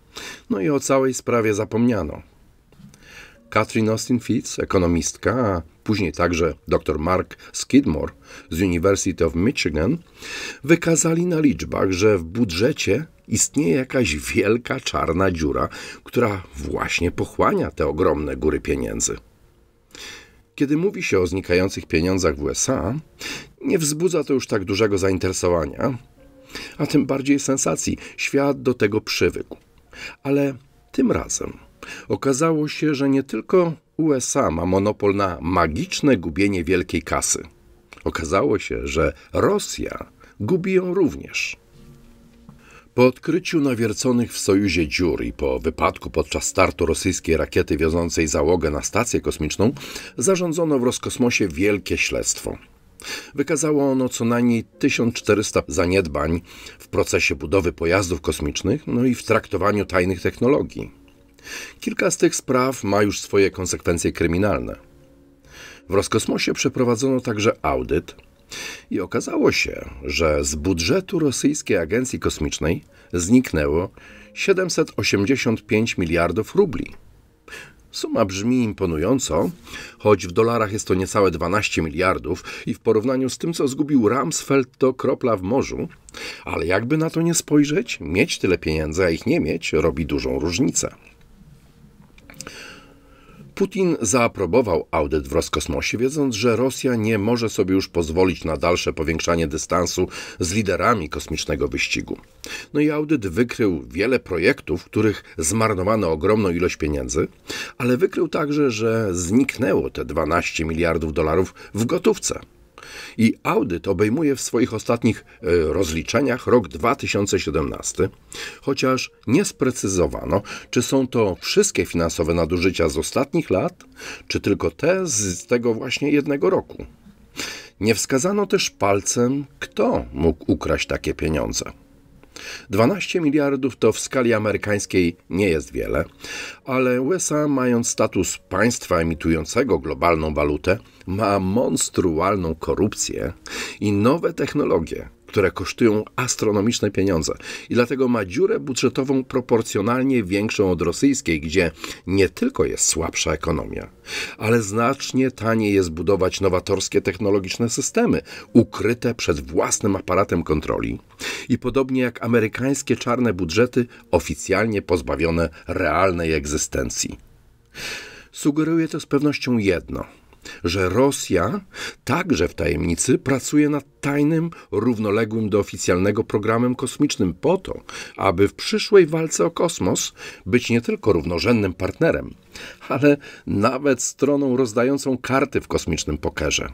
no i o całej sprawie zapomniano. Katrin Austin Fitz, ekonomistka, a później także dr Mark Skidmore z University of Michigan, wykazali na liczbach, że w budżecie istnieje jakaś wielka czarna dziura, która właśnie pochłania te ogromne góry pieniędzy. Kiedy mówi się o znikających pieniądzach w USA, nie wzbudza to już tak dużego zainteresowania, a tym bardziej sensacji. Świat do tego przywykł. Ale tym razem okazało się, że nie tylko USA ma monopol na magiczne gubienie wielkiej kasy. Okazało się, że Rosja gubi ją również. Po odkryciu nawierconych w Sojuzie dziur i po wypadku podczas startu rosyjskiej rakiety wiozącej załogę na stację kosmiczną, zarządzono w Roskosmosie wielkie śledztwo. Wykazało ono co najmniej 1400 zaniedbań w procesie budowy pojazdów kosmicznych, no i w traktowaniu tajnych technologii. Kilka z tych spraw ma już swoje konsekwencje kryminalne. W Roskosmosie przeprowadzono także audyt i okazało się, że z budżetu Rosyjskiej Agencji Kosmicznej zniknęło 785 miliardów rubli. Suma brzmi imponująco, choć w dolarach jest to niecałe 12 miliardów i w porównaniu z tym, co zgubił Ramsfeld, to kropla w morzu. Ale jakby na to nie spojrzeć, mieć tyle pieniędzy, a ich nie mieć, robi dużą różnicę. Putin zaaprobował audyt w Roskosmosie, wiedząc, że Rosja nie może sobie już pozwolić na dalsze powiększanie dystansu z liderami kosmicznego wyścigu. No i audyt wykrył wiele projektów, w których zmarnowano ogromną ilość pieniędzy, ale wykrył także, że zniknęło te 12 miliardów dolarów w gotówce. I audyt obejmuje w swoich ostatnich e, rozliczeniach rok 2017, chociaż nie sprecyzowano, czy są to wszystkie finansowe nadużycia z ostatnich lat, czy tylko te z tego właśnie jednego roku. Nie wskazano też palcem, kto mógł ukraść takie pieniądze. 12 miliardów to w skali amerykańskiej nie jest wiele, ale USA, mając status państwa emitującego globalną walutę, ma monstrualną korupcję i nowe technologie, które kosztują astronomiczne pieniądze i dlatego ma dziurę budżetową proporcjonalnie większą od rosyjskiej, gdzie nie tylko jest słabsza ekonomia, ale znacznie taniej jest budować nowatorskie technologiczne systemy ukryte przed własnym aparatem kontroli i podobnie jak amerykańskie czarne budżety oficjalnie pozbawione realnej egzystencji. Sugeruje to z pewnością jedno – że Rosja także w tajemnicy pracuje nad tajnym, równoległym do oficjalnego programem kosmicznym po to, aby w przyszłej walce o kosmos być nie tylko równorzędnym partnerem, ale nawet stroną rozdającą karty w kosmicznym pokerze.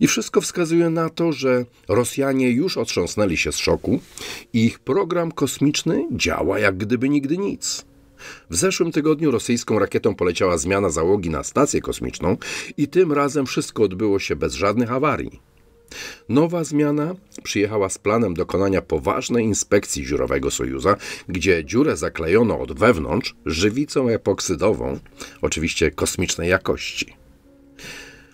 I wszystko wskazuje na to, że Rosjanie już otrząsnęli się z szoku i ich program kosmiczny działa jak gdyby nigdy nic. W zeszłym tygodniu rosyjską rakietą poleciała zmiana załogi na stację kosmiczną i tym razem wszystko odbyło się bez żadnych awarii. Nowa zmiana przyjechała z planem dokonania poważnej inspekcji dziurowego Sojuza, gdzie dziurę zaklejono od wewnątrz żywicą epoksydową, oczywiście kosmicznej jakości.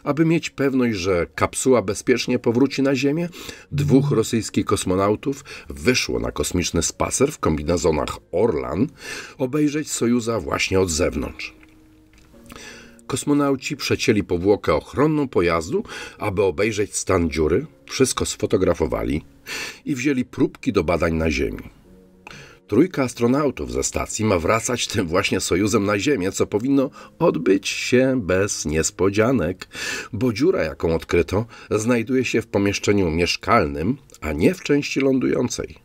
Aby mieć pewność, że kapsuła bezpiecznie powróci na Ziemię, dwóch rosyjskich kosmonautów wyszło na kosmiczny spacer w kombinazonach Orlan obejrzeć Sojuza właśnie od zewnątrz kosmonauci przecięli powłokę ochronną pojazdu, aby obejrzeć stan dziury, wszystko sfotografowali i wzięli próbki do badań na Ziemi. Trójka astronautów ze stacji ma wracać tym właśnie sojuzem na Ziemię, co powinno odbyć się bez niespodzianek, bo dziura, jaką odkryto, znajduje się w pomieszczeniu mieszkalnym, a nie w części lądującej.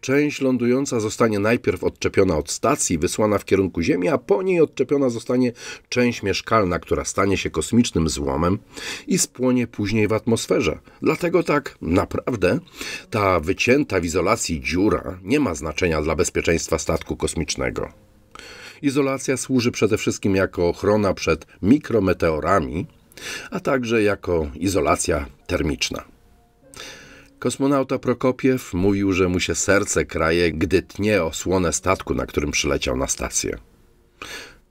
Część lądująca zostanie najpierw odczepiona od stacji, wysłana w kierunku Ziemi, a po niej odczepiona zostanie część mieszkalna, która stanie się kosmicznym złomem i spłonie później w atmosferze. Dlatego tak naprawdę ta wycięta w izolacji dziura nie ma znaczenia dla bezpieczeństwa statku kosmicznego. Izolacja służy przede wszystkim jako ochrona przed mikrometeorami, a także jako izolacja termiczna. Kosmonauta Prokopiew mówił, że mu się serce kraje, gdy tnie osłonę statku, na którym przyleciał na stację.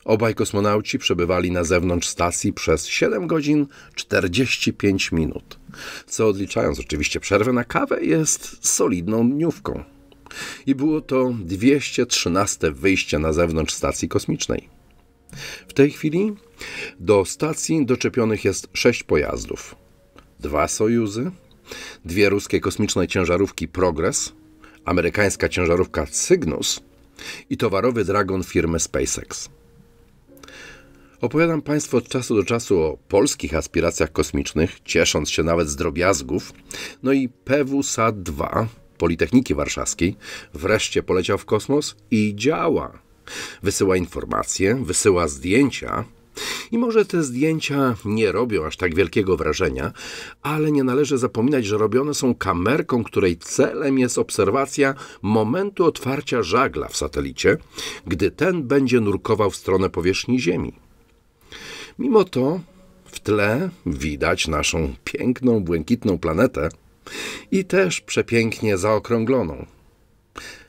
Obaj kosmonauci przebywali na zewnątrz stacji przez 7 godzin 45 minut, co odliczając oczywiście przerwę na kawę jest solidną dniówką. I było to 213 wyjście na zewnątrz stacji kosmicznej. W tej chwili do stacji doczepionych jest 6 pojazdów. Dwa Sojuzy – Dwie ruskie kosmiczne ciężarówki Progress, amerykańska ciężarówka Cygnus i towarowy Dragon firmy SpaceX. Opowiadam Państwu od czasu do czasu o polskich aspiracjach kosmicznych, ciesząc się nawet z drobiazgów. No i PWSA-2 Politechniki Warszawskiej wreszcie poleciał w kosmos i działa. Wysyła informacje, wysyła zdjęcia, i może te zdjęcia nie robią aż tak wielkiego wrażenia, ale nie należy zapominać, że robione są kamerką, której celem jest obserwacja momentu otwarcia żagla w satelicie, gdy ten będzie nurkował w stronę powierzchni Ziemi. Mimo to w tle widać naszą piękną, błękitną planetę i też przepięknie zaokrągloną.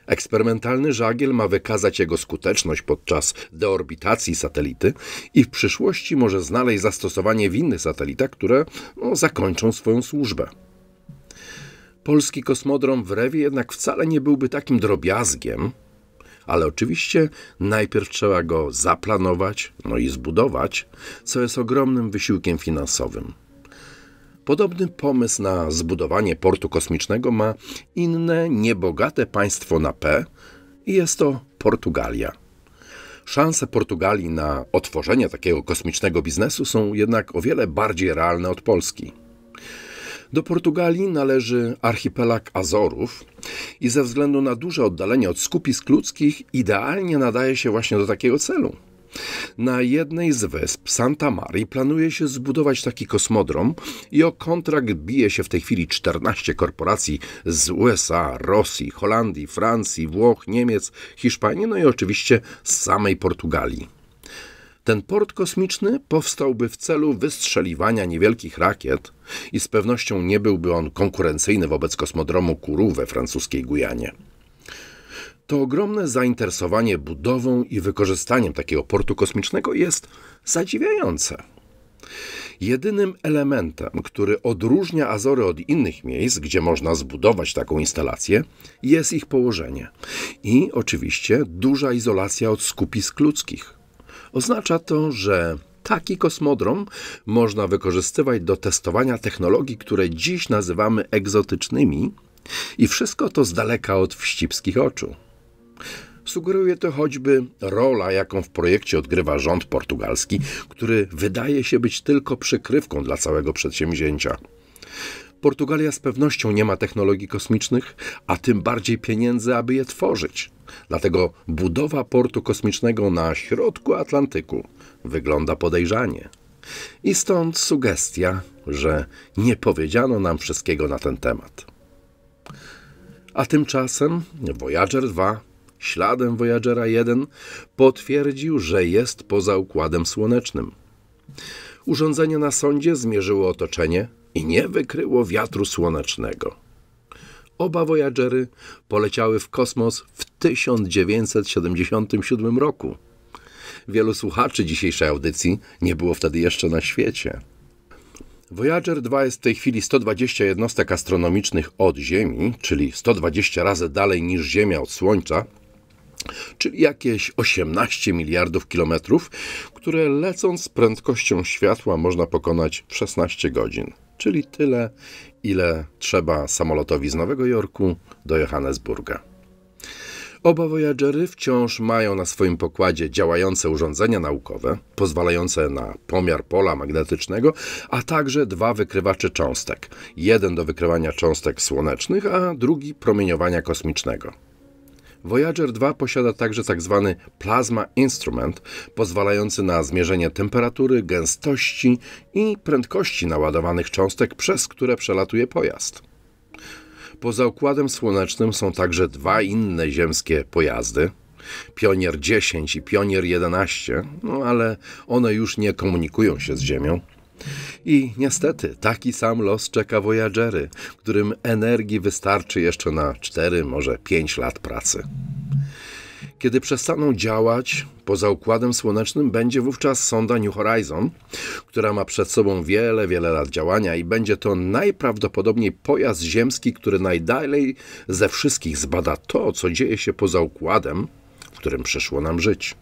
Eksperymentalny żagiel ma wykazać jego skuteczność podczas deorbitacji satelity i w przyszłości może znaleźć zastosowanie w innych satelitach, które no, zakończą swoją służbę. Polski kosmodrom w Rewie jednak wcale nie byłby takim drobiazgiem, ale oczywiście najpierw trzeba go zaplanować, no i zbudować, co jest ogromnym wysiłkiem finansowym. Podobny pomysł na zbudowanie portu kosmicznego ma inne niebogate państwo na P i jest to Portugalia. Szanse Portugalii na otworzenie takiego kosmicznego biznesu są jednak o wiele bardziej realne od Polski. Do Portugalii należy archipelag Azorów i ze względu na duże oddalenie od skupisk ludzkich idealnie nadaje się właśnie do takiego celu. Na jednej z wysp Santa Marii planuje się zbudować taki kosmodrom i o kontrakt bije się w tej chwili 14 korporacji z USA, Rosji, Holandii, Francji, Włoch, Niemiec, Hiszpanii, no i oczywiście z samej Portugalii. Ten port kosmiczny powstałby w celu wystrzeliwania niewielkich rakiet i z pewnością nie byłby on konkurencyjny wobec kosmodromu Kourou we francuskiej Gujanie to ogromne zainteresowanie budową i wykorzystaniem takiego portu kosmicznego jest zadziwiające. Jedynym elementem, który odróżnia Azory od innych miejsc, gdzie można zbudować taką instalację, jest ich położenie i oczywiście duża izolacja od skupisk ludzkich. Oznacza to, że taki kosmodrom można wykorzystywać do testowania technologii, które dziś nazywamy egzotycznymi, i wszystko to z daleka od wścibskich oczu. Sugeruje to choćby rola, jaką w projekcie odgrywa rząd portugalski, który wydaje się być tylko przykrywką dla całego przedsięwzięcia. Portugalia z pewnością nie ma technologii kosmicznych, a tym bardziej pieniędzy, aby je tworzyć. Dlatego budowa portu kosmicznego na środku Atlantyku wygląda podejrzanie. I stąd sugestia, że nie powiedziano nam wszystkiego na ten temat. A tymczasem Voyager 2 śladem Voyagera 1, potwierdził, że jest poza Układem Słonecznym. Urządzenie na sondzie zmierzyło otoczenie i nie wykryło wiatru słonecznego. Oba Voyagery poleciały w kosmos w 1977 roku. Wielu słuchaczy dzisiejszej audycji nie było wtedy jeszcze na świecie. Voyager 2 jest w tej chwili 120 jednostek astronomicznych od Ziemi, czyli 120 razy dalej niż Ziemia od Słońca, czyli jakieś 18 miliardów kilometrów, które lecąc z prędkością światła można pokonać w 16 godzin, czyli tyle, ile trzeba samolotowi z Nowego Jorku do Johannesburga. Oba Voyagery wciąż mają na swoim pokładzie działające urządzenia naukowe, pozwalające na pomiar pola magnetycznego, a także dwa wykrywacze cząstek. Jeden do wykrywania cząstek słonecznych, a drugi promieniowania kosmicznego. Voyager 2 posiada także tzw. Tak plasma instrument, pozwalający na zmierzenie temperatury, gęstości i prędkości naładowanych cząstek, przez które przelatuje pojazd. Poza Układem Słonecznym są także dwa inne ziemskie pojazdy, Pionier 10 i Pionier 11, no ale one już nie komunikują się z Ziemią. I niestety taki sam los czeka Voyagery, którym energii wystarczy jeszcze na 4, może 5 lat pracy. Kiedy przestaną działać, poza Układem Słonecznym będzie wówczas sonda New Horizon, która ma przed sobą wiele, wiele lat działania i będzie to najprawdopodobniej pojazd ziemski, który najdalej ze wszystkich zbada to, co dzieje się poza Układem, w którym przyszło nam żyć.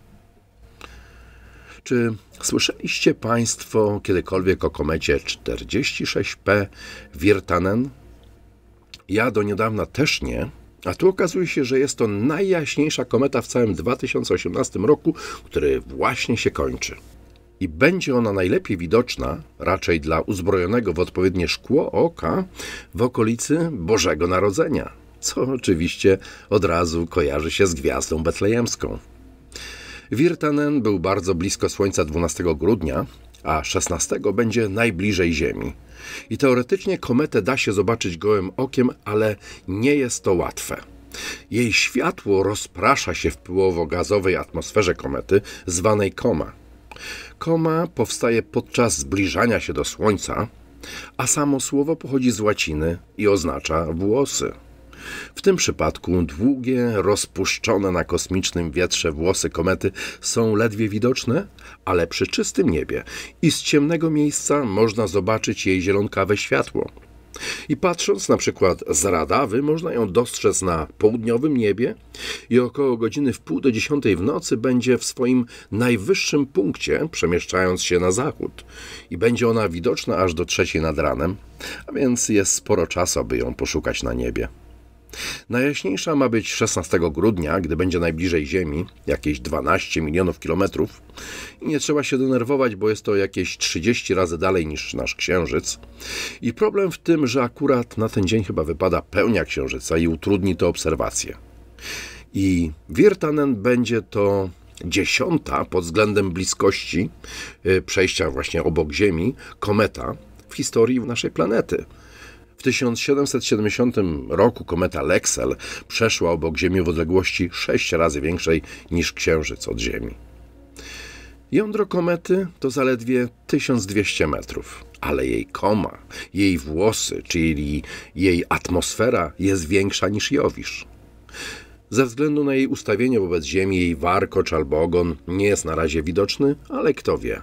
Czy słyszeliście Państwo kiedykolwiek o komecie 46P Wirtanen? Ja do niedawna też nie. A tu okazuje się, że jest to najjaśniejsza kometa w całym 2018 roku, który właśnie się kończy. I będzie ona najlepiej widoczna, raczej dla uzbrojonego w odpowiednie szkło oka, w okolicy Bożego Narodzenia, co oczywiście od razu kojarzy się z Gwiazdą Betlejemską. Wirtanen był bardzo blisko Słońca 12 grudnia, a 16 będzie najbliżej Ziemi. I teoretycznie kometę da się zobaczyć gołym okiem, ale nie jest to łatwe. Jej światło rozprasza się w pyłowo-gazowej atmosferze komety, zwanej koma. Koma powstaje podczas zbliżania się do Słońca, a samo słowo pochodzi z łaciny i oznacza włosy. W tym przypadku długie, rozpuszczone na kosmicznym wietrze włosy komety są ledwie widoczne, ale przy czystym niebie i z ciemnego miejsca można zobaczyć jej zielonkawe światło. I patrząc na przykład z radawy, można ją dostrzec na południowym niebie i około godziny w pół do dziesiątej w nocy będzie w swoim najwyższym punkcie, przemieszczając się na zachód. I będzie ona widoczna aż do trzeciej nad ranem, a więc jest sporo czasu, aby ją poszukać na niebie. Najjaśniejsza ma być 16 grudnia, gdy będzie najbliżej Ziemi, jakieś 12 milionów kilometrów. I nie trzeba się denerwować, bo jest to jakieś 30 razy dalej niż nasz Księżyc. I problem w tym, że akurat na ten dzień chyba wypada pełnia Księżyca i utrudni to obserwacje. I Wirtanen będzie to dziesiąta pod względem bliskości y, przejścia właśnie obok Ziemi kometa w historii naszej planety. W 1770 roku kometa Lexel przeszła obok Ziemi w odległości sześć razy większej niż Księżyc od Ziemi. Jądro komety to zaledwie 1200 metrów, ale jej koma, jej włosy, czyli jej atmosfera jest większa niż Jowisz. Ze względu na jej ustawienie wobec Ziemi, jej warkocz albo ogon nie jest na razie widoczny, ale kto wie,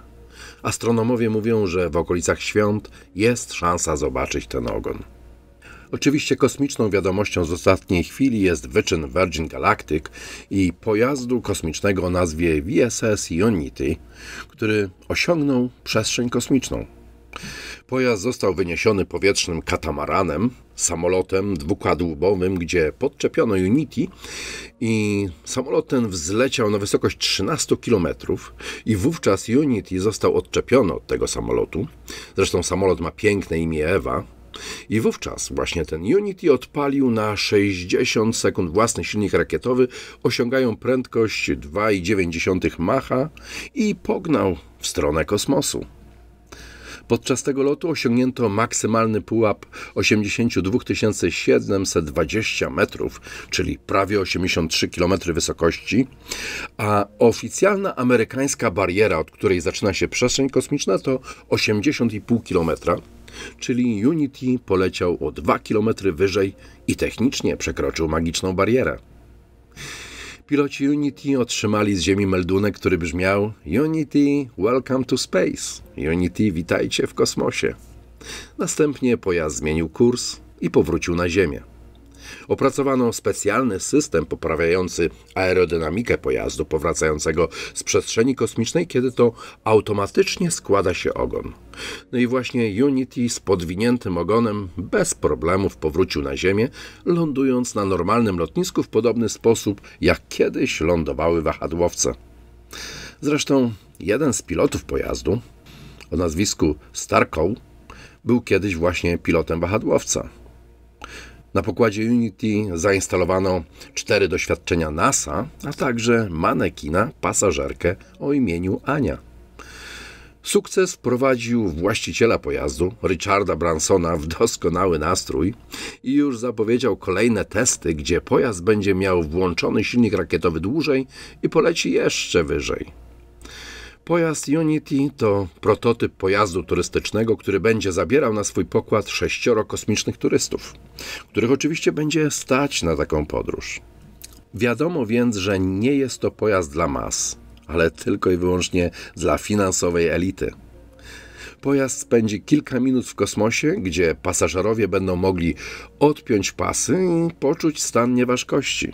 Astronomowie mówią, że w okolicach świąt jest szansa zobaczyć ten ogon. Oczywiście kosmiczną wiadomością z ostatniej chwili jest wyczyn Virgin Galactic i pojazdu kosmicznego o nazwie VSS Unity, który osiągnął przestrzeń kosmiczną. Pojazd został wyniesiony powietrznym katamaranem, samolotem dwukadłubowym, gdzie podczepiono Unity i samolot ten wzleciał na wysokość 13 km i wówczas Unity został odczepiony od tego samolotu. Zresztą samolot ma piękne imię Ewa, i wówczas właśnie ten Unity odpalił na 60 sekund własny silnik rakietowy, osiągają prędkość 2,9 Macha i pognał w stronę kosmosu. Podczas tego lotu osiągnięto maksymalny pułap 82 720 metrów, czyli prawie 83 km wysokości, a oficjalna amerykańska bariera, od której zaczyna się przestrzeń kosmiczna, to 80,5 km czyli Unity poleciał o 2 km wyżej i technicznie przekroczył magiczną barierę. Piloci Unity otrzymali z Ziemi meldunek, który brzmiał Unity, welcome to space. Unity, witajcie w kosmosie. Następnie pojazd zmienił kurs i powrócił na Ziemię. Opracowano specjalny system poprawiający aerodynamikę pojazdu powracającego z przestrzeni kosmicznej, kiedy to automatycznie składa się ogon. No i właśnie Unity z podwiniętym ogonem bez problemów powrócił na Ziemię, lądując na normalnym lotnisku w podobny sposób, jak kiedyś lądowały wahadłowce. Zresztą jeden z pilotów pojazdu o nazwisku Starkow był kiedyś właśnie pilotem wahadłowca. Na pokładzie Unity zainstalowano cztery doświadczenia NASA, a także manekina pasażerkę o imieniu Ania. Sukces wprowadził właściciela pojazdu, Richarda Bransona, w doskonały nastrój i już zapowiedział kolejne testy, gdzie pojazd będzie miał włączony silnik rakietowy dłużej i poleci jeszcze wyżej. Pojazd Unity to prototyp pojazdu turystycznego, który będzie zabierał na swój pokład sześcioro kosmicznych turystów, których oczywiście będzie stać na taką podróż. Wiadomo więc, że nie jest to pojazd dla mas, ale tylko i wyłącznie dla finansowej elity. Pojazd spędzi kilka minut w kosmosie, gdzie pasażerowie będą mogli odpiąć pasy i poczuć stan nieważkości.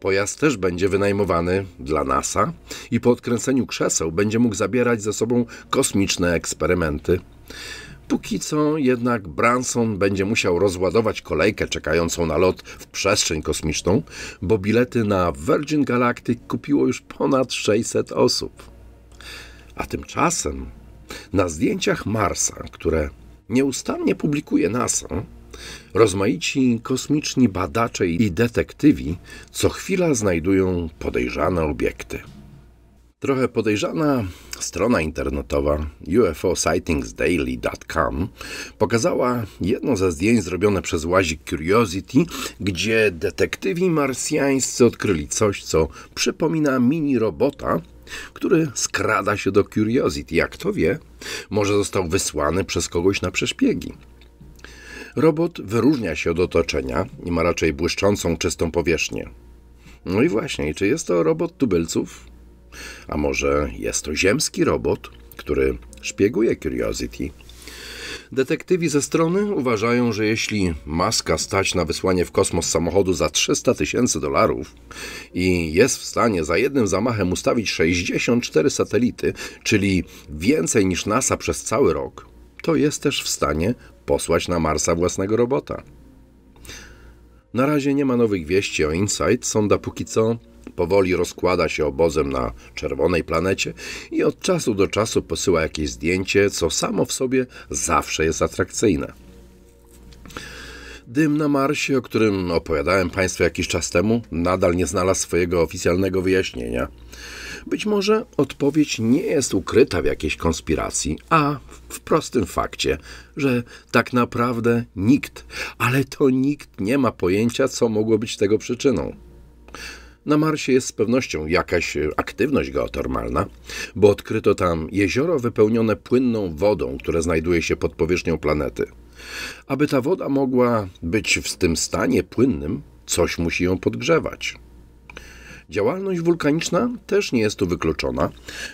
Pojazd też będzie wynajmowany dla NASA i po odkręceniu krzeseł będzie mógł zabierać ze sobą kosmiczne eksperymenty. Póki co jednak Branson będzie musiał rozładować kolejkę czekającą na lot w przestrzeń kosmiczną, bo bilety na Virgin Galactic kupiło już ponad 600 osób. A tymczasem na zdjęciach Marsa, które nieustannie publikuje NASA, Rozmaici kosmiczni badacze i detektywi co chwila znajdują podejrzane obiekty. Trochę podejrzana strona internetowa ufosightingsdaily.com pokazała jedno ze zdjęć zrobione przez łazik Curiosity, gdzie detektywi marsjańscy odkryli coś, co przypomina mini robota, który skrada się do Curiosity. Jak to wie, może został wysłany przez kogoś na przeszpiegi. Robot wyróżnia się od otoczenia i ma raczej błyszczącą, czystą powierzchnię. No i właśnie, czy jest to robot tubylców? A może jest to ziemski robot, który szpieguje Curiosity? Detektywi ze strony uważają, że jeśli maska stać na wysłanie w kosmos samochodu za 300 tysięcy dolarów i jest w stanie za jednym zamachem ustawić 64 satelity, czyli więcej niż NASA przez cały rok, to jest też w stanie posłać na Marsa własnego robota. Na razie nie ma nowych wieści o Insight. Sonda póki co powoli rozkłada się obozem na czerwonej planecie i od czasu do czasu posyła jakieś zdjęcie, co samo w sobie zawsze jest atrakcyjne. Dym na Marsie, o którym opowiadałem Państwu jakiś czas temu, nadal nie znalazł swojego oficjalnego wyjaśnienia. Być może odpowiedź nie jest ukryta w jakiejś konspiracji, a w prostym fakcie, że tak naprawdę nikt, ale to nikt nie ma pojęcia, co mogło być tego przyczyną. Na Marsie jest z pewnością jakaś e, aktywność geotermalna, bo odkryto tam jezioro wypełnione płynną wodą, które znajduje się pod powierzchnią planety. Aby ta woda mogła być w tym stanie płynnym, coś musi ją podgrzewać. Działalność wulkaniczna też nie jest tu wykluczona,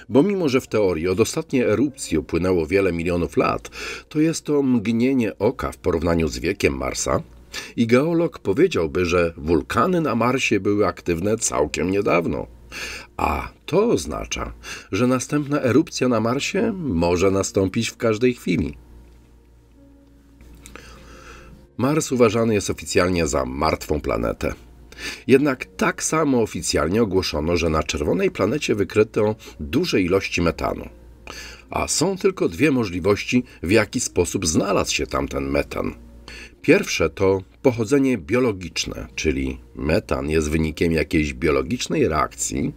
bo mimo, że w teorii od ostatniej erupcji upłynęło wiele milionów lat, to jest to mgnienie oka w porównaniu z wiekiem Marsa, i geolog powiedziałby, że wulkany na Marsie były aktywne całkiem niedawno. A to oznacza, że następna erupcja na Marsie może nastąpić w każdej chwili. Mars uważany jest oficjalnie za martwą planetę. Jednak tak samo oficjalnie ogłoszono, że na czerwonej planecie wykryto duże ilości metanu. A są tylko dwie możliwości, w jaki sposób znalazł się tamten metan. Pierwsze to pochodzenie biologiczne, czyli metan jest wynikiem jakiejś biologicznej reakcji,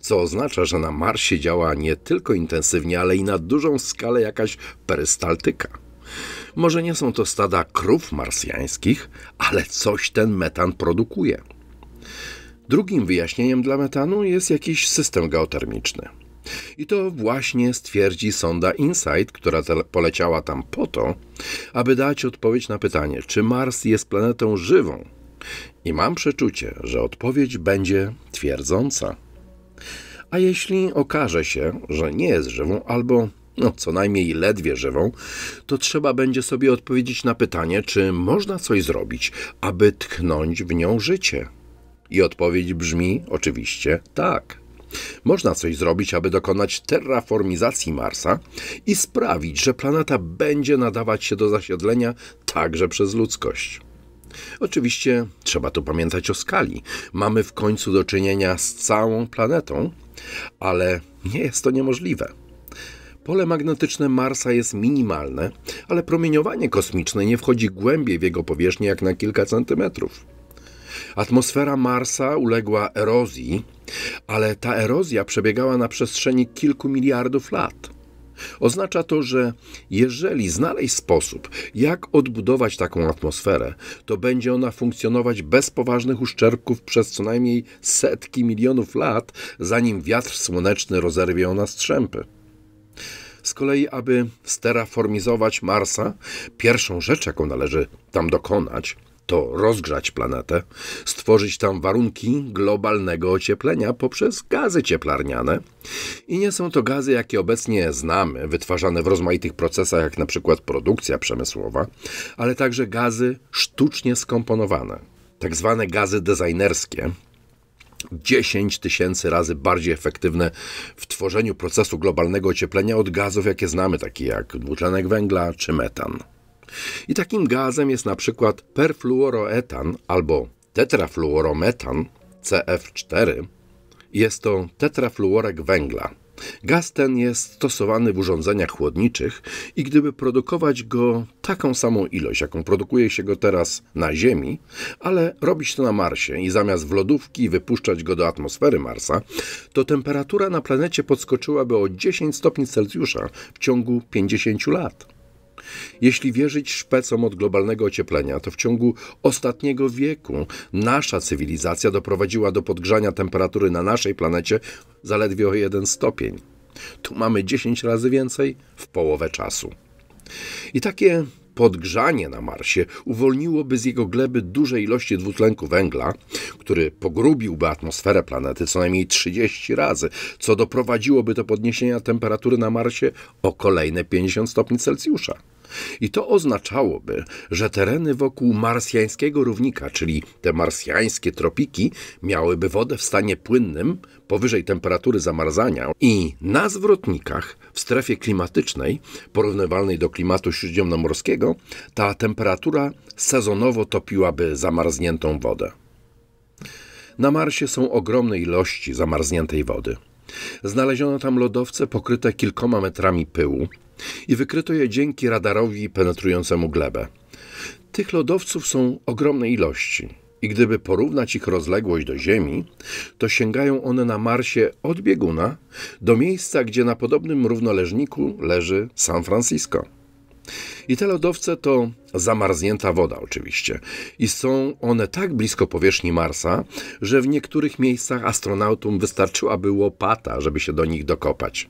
co oznacza, że na Marsie działa nie tylko intensywnie, ale i na dużą skalę jakaś perystaltyka. Może nie są to stada krów marsjańskich, ale coś ten metan produkuje. Drugim wyjaśnieniem dla metanu jest jakiś system geotermiczny. I to właśnie stwierdzi sonda InSight, która poleciała tam po to, aby dać odpowiedź na pytanie, czy Mars jest planetą żywą. I mam przeczucie, że odpowiedź będzie twierdząca. A jeśli okaże się, że nie jest żywą albo no, co najmniej ledwie żywą, to trzeba będzie sobie odpowiedzieć na pytanie, czy można coś zrobić, aby tknąć w nią życie. I odpowiedź brzmi oczywiście tak. Można coś zrobić, aby dokonać terraformizacji Marsa i sprawić, że planeta będzie nadawać się do zasiedlenia także przez ludzkość. Oczywiście trzeba tu pamiętać o skali. Mamy w końcu do czynienia z całą planetą, ale nie jest to niemożliwe. Pole magnetyczne Marsa jest minimalne, ale promieniowanie kosmiczne nie wchodzi głębiej w jego powierzchnię jak na kilka centymetrów. Atmosfera Marsa uległa erozji, ale ta erozja przebiegała na przestrzeni kilku miliardów lat. Oznacza to, że jeżeli znaleźć sposób, jak odbudować taką atmosferę, to będzie ona funkcjonować bez poważnych uszczerbków przez co najmniej setki milionów lat, zanim wiatr słoneczny rozerwie ją na strzępy. Z kolei, aby steraformizować Marsa, pierwszą rzecz, jaką należy tam dokonać, to rozgrzać planetę, stworzyć tam warunki globalnego ocieplenia poprzez gazy cieplarniane. I nie są to gazy, jakie obecnie znamy, wytwarzane w rozmaitych procesach, jak na przykład produkcja przemysłowa, ale także gazy sztucznie skomponowane, tak zwane gazy designerskie, 10 tysięcy razy bardziej efektywne w tworzeniu procesu globalnego ocieplenia od gazów, jakie znamy, takie jak dwutlenek węgla czy metan. I takim gazem jest na przykład perfluoroetan albo tetrafluorometan CF4. Jest to tetrafluorek węgla. Gaz ten jest stosowany w urządzeniach chłodniczych i gdyby produkować go taką samą ilość, jaką produkuje się go teraz na Ziemi, ale robić to na Marsie i zamiast w lodówki wypuszczać go do atmosfery Marsa, to temperatura na planecie podskoczyłaby o 10 stopni Celsjusza w ciągu 50 lat. Jeśli wierzyć szpecom od globalnego ocieplenia, to w ciągu ostatniego wieku nasza cywilizacja doprowadziła do podgrzania temperatury na naszej planecie zaledwie o jeden stopień. Tu mamy 10 razy więcej w połowę czasu. I takie Podgrzanie na Marsie uwolniłoby z jego gleby duże ilości dwutlenku węgla, który pogrubiłby atmosferę planety co najmniej 30 razy, co doprowadziłoby do podniesienia temperatury na Marsie o kolejne 50 stopni Celsjusza. I to oznaczałoby, że tereny wokół marsjańskiego równika, czyli te marsjańskie tropiki, miałyby wodę w stanie płynnym powyżej temperatury zamarzania i na zwrotnikach w strefie klimatycznej, porównywalnej do klimatu śródziemnomorskiego, ta temperatura sezonowo topiłaby zamarzniętą wodę. Na Marsie są ogromne ilości zamarzniętej wody – Znaleziono tam lodowce pokryte kilkoma metrami pyłu i wykryto je dzięki radarowi penetrującemu glebę. Tych lodowców są ogromne ilości i gdyby porównać ich rozległość do Ziemi, to sięgają one na Marsie od bieguna do miejsca, gdzie na podobnym równoleżniku leży San Francisco. I te lodowce to zamarznięta woda oczywiście. I są one tak blisko powierzchni Marsa, że w niektórych miejscach astronautom wystarczyłaby łopata, żeby się do nich dokopać.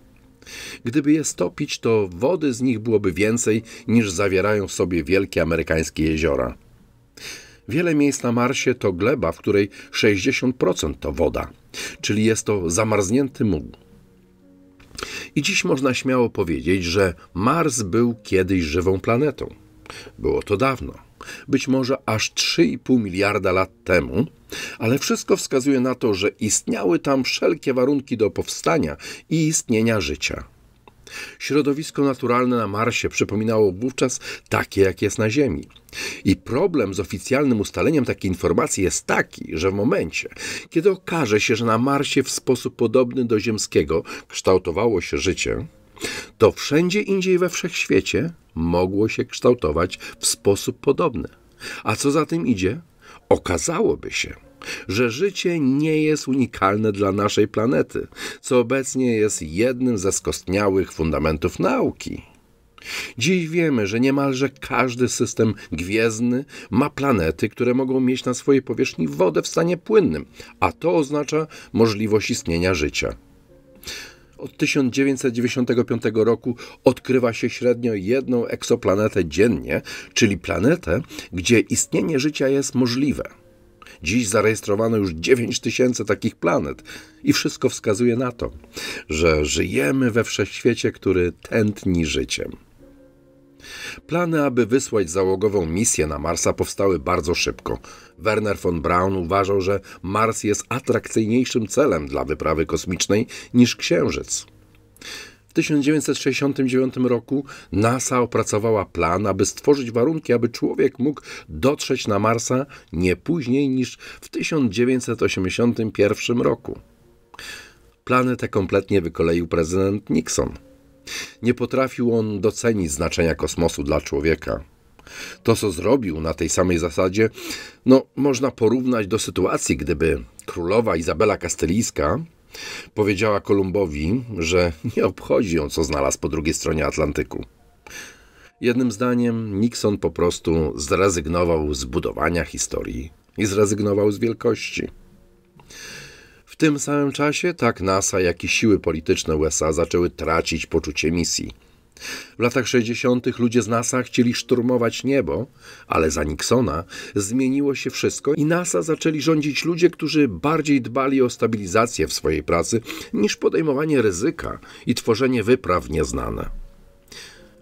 Gdyby je stopić, to wody z nich byłoby więcej niż zawierają w sobie wielkie amerykańskie jeziora. Wiele miejsc na Marsie to gleba, w której 60% to woda, czyli jest to zamarznięty mógł. I dziś można śmiało powiedzieć, że Mars był kiedyś żywą planetą. Było to dawno, być może aż 3,5 miliarda lat temu, ale wszystko wskazuje na to, że istniały tam wszelkie warunki do powstania i istnienia życia. Środowisko naturalne na Marsie przypominało wówczas takie, jak jest na Ziemi. I problem z oficjalnym ustaleniem takiej informacji jest taki, że w momencie, kiedy okaże się, że na Marsie w sposób podobny do ziemskiego kształtowało się życie, to wszędzie indziej we wszechświecie mogło się kształtować w sposób podobny. A co za tym idzie? Okazałoby się, że życie nie jest unikalne dla naszej planety, co obecnie jest jednym ze skostniałych fundamentów nauki. Dziś wiemy, że niemalże każdy system gwiezdny ma planety, które mogą mieć na swojej powierzchni wodę w stanie płynnym, a to oznacza możliwość istnienia życia. Od 1995 roku odkrywa się średnio jedną eksoplanetę dziennie, czyli planetę, gdzie istnienie życia jest możliwe. Dziś zarejestrowano już 9 tysięcy takich planet i wszystko wskazuje na to, że żyjemy we wszechświecie, który tętni życiem. Plany, aby wysłać załogową misję na Marsa, powstały bardzo szybko. Werner von Braun uważał, że Mars jest atrakcyjniejszym celem dla wyprawy kosmicznej niż Księżyc. 1969 roku NASA opracowała plan, aby stworzyć warunki, aby człowiek mógł dotrzeć na Marsa nie później niż w 1981 roku. Plany te kompletnie wykoleił prezydent Nixon. Nie potrafił on docenić znaczenia kosmosu dla człowieka. To, co zrobił na tej samej zasadzie, no, można porównać do sytuacji, gdyby królowa Izabela Kastylijska Powiedziała Kolumbowi, że nie obchodzi ją, co znalazł po drugiej stronie Atlantyku. Jednym zdaniem, Nixon po prostu zrezygnował z budowania historii i zrezygnował z wielkości. W tym samym czasie tak NASA, jak i siły polityczne USA zaczęły tracić poczucie misji w latach 60. ludzie z NASA chcieli szturmować niebo, ale za Nixona zmieniło się wszystko i NASA zaczęli rządzić ludzie, którzy bardziej dbali o stabilizację w swojej pracy niż podejmowanie ryzyka i tworzenie wypraw nieznane.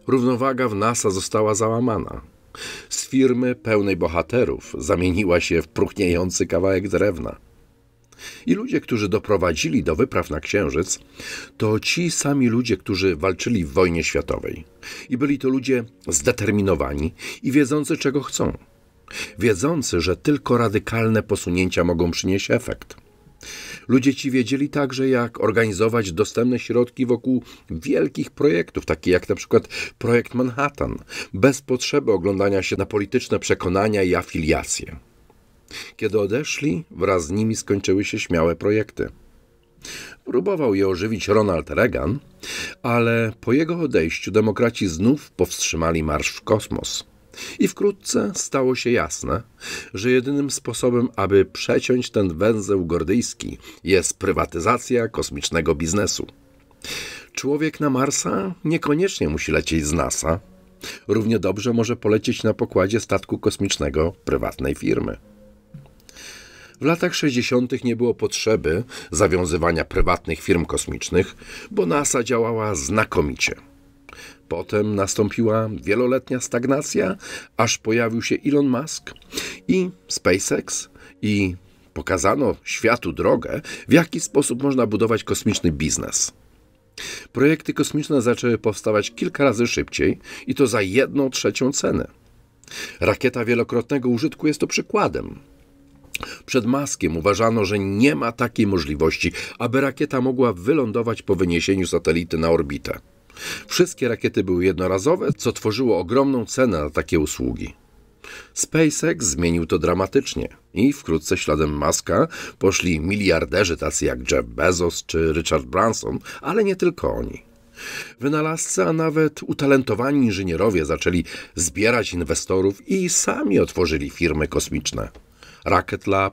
Równowaga w NASA została załamana. Z firmy pełnej bohaterów zamieniła się w próchniejący kawałek drewna. I ludzie, którzy doprowadzili do wypraw na Księżyc, to ci sami ludzie, którzy walczyli w wojnie światowej. I byli to ludzie zdeterminowani i wiedzący, czego chcą. Wiedzący, że tylko radykalne posunięcia mogą przynieść efekt. Ludzie ci wiedzieli także, jak organizować dostępne środki wokół wielkich projektów, takich jak na przykład projekt Manhattan, bez potrzeby oglądania się na polityczne przekonania i afiliacje. Kiedy odeszli, wraz z nimi skończyły się śmiałe projekty. Próbował je ożywić Ronald Reagan, ale po jego odejściu demokraci znów powstrzymali marsz w kosmos. I wkrótce stało się jasne, że jedynym sposobem, aby przeciąć ten węzeł gordyjski, jest prywatyzacja kosmicznego biznesu. Człowiek na Marsa niekoniecznie musi lecieć z NASA. Równie dobrze może polecieć na pokładzie statku kosmicznego prywatnej firmy. W latach 60. nie było potrzeby zawiązywania prywatnych firm kosmicznych, bo NASA działała znakomicie. Potem nastąpiła wieloletnia stagnacja, aż pojawił się Elon Musk i SpaceX i pokazano światu drogę, w jaki sposób można budować kosmiczny biznes. Projekty kosmiczne zaczęły powstawać kilka razy szybciej i to za jedną trzecią cenę. Rakieta wielokrotnego użytku jest to przykładem. Przed maskiem uważano, że nie ma takiej możliwości, aby rakieta mogła wylądować po wyniesieniu satelity na orbitę. Wszystkie rakiety były jednorazowe, co tworzyło ogromną cenę na takie usługi. SpaceX zmienił to dramatycznie i wkrótce śladem Maska poszli miliarderzy tacy jak Jeff Bezos czy Richard Branson, ale nie tylko oni. Wynalazcy, a nawet utalentowani inżynierowie zaczęli zbierać inwestorów i sami otworzyli firmy kosmiczne. Rocket Lab,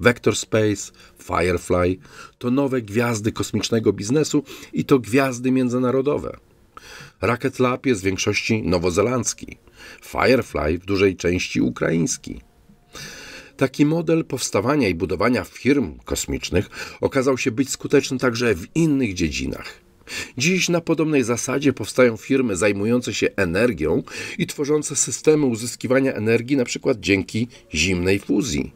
Vector Space, Firefly to nowe gwiazdy kosmicznego biznesu i to gwiazdy międzynarodowe. Rocket Lab jest w większości nowozelandzki, Firefly w dużej części ukraiński. Taki model powstawania i budowania firm kosmicznych okazał się być skuteczny także w innych dziedzinach. Dziś na podobnej zasadzie powstają firmy zajmujące się energią i tworzące systemy uzyskiwania energii np. dzięki zimnej fuzji.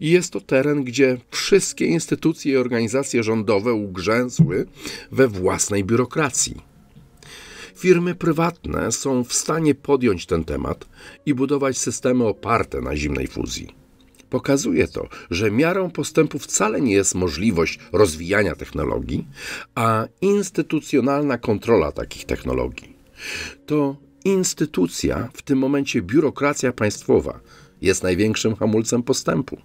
I jest to teren, gdzie wszystkie instytucje i organizacje rządowe ugrzęzły we własnej biurokracji. Firmy prywatne są w stanie podjąć ten temat i budować systemy oparte na zimnej fuzji. Pokazuje to, że miarą postępu wcale nie jest możliwość rozwijania technologii, a instytucjonalna kontrola takich technologii. To instytucja, w tym momencie biurokracja państwowa, jest największym hamulcem postępu.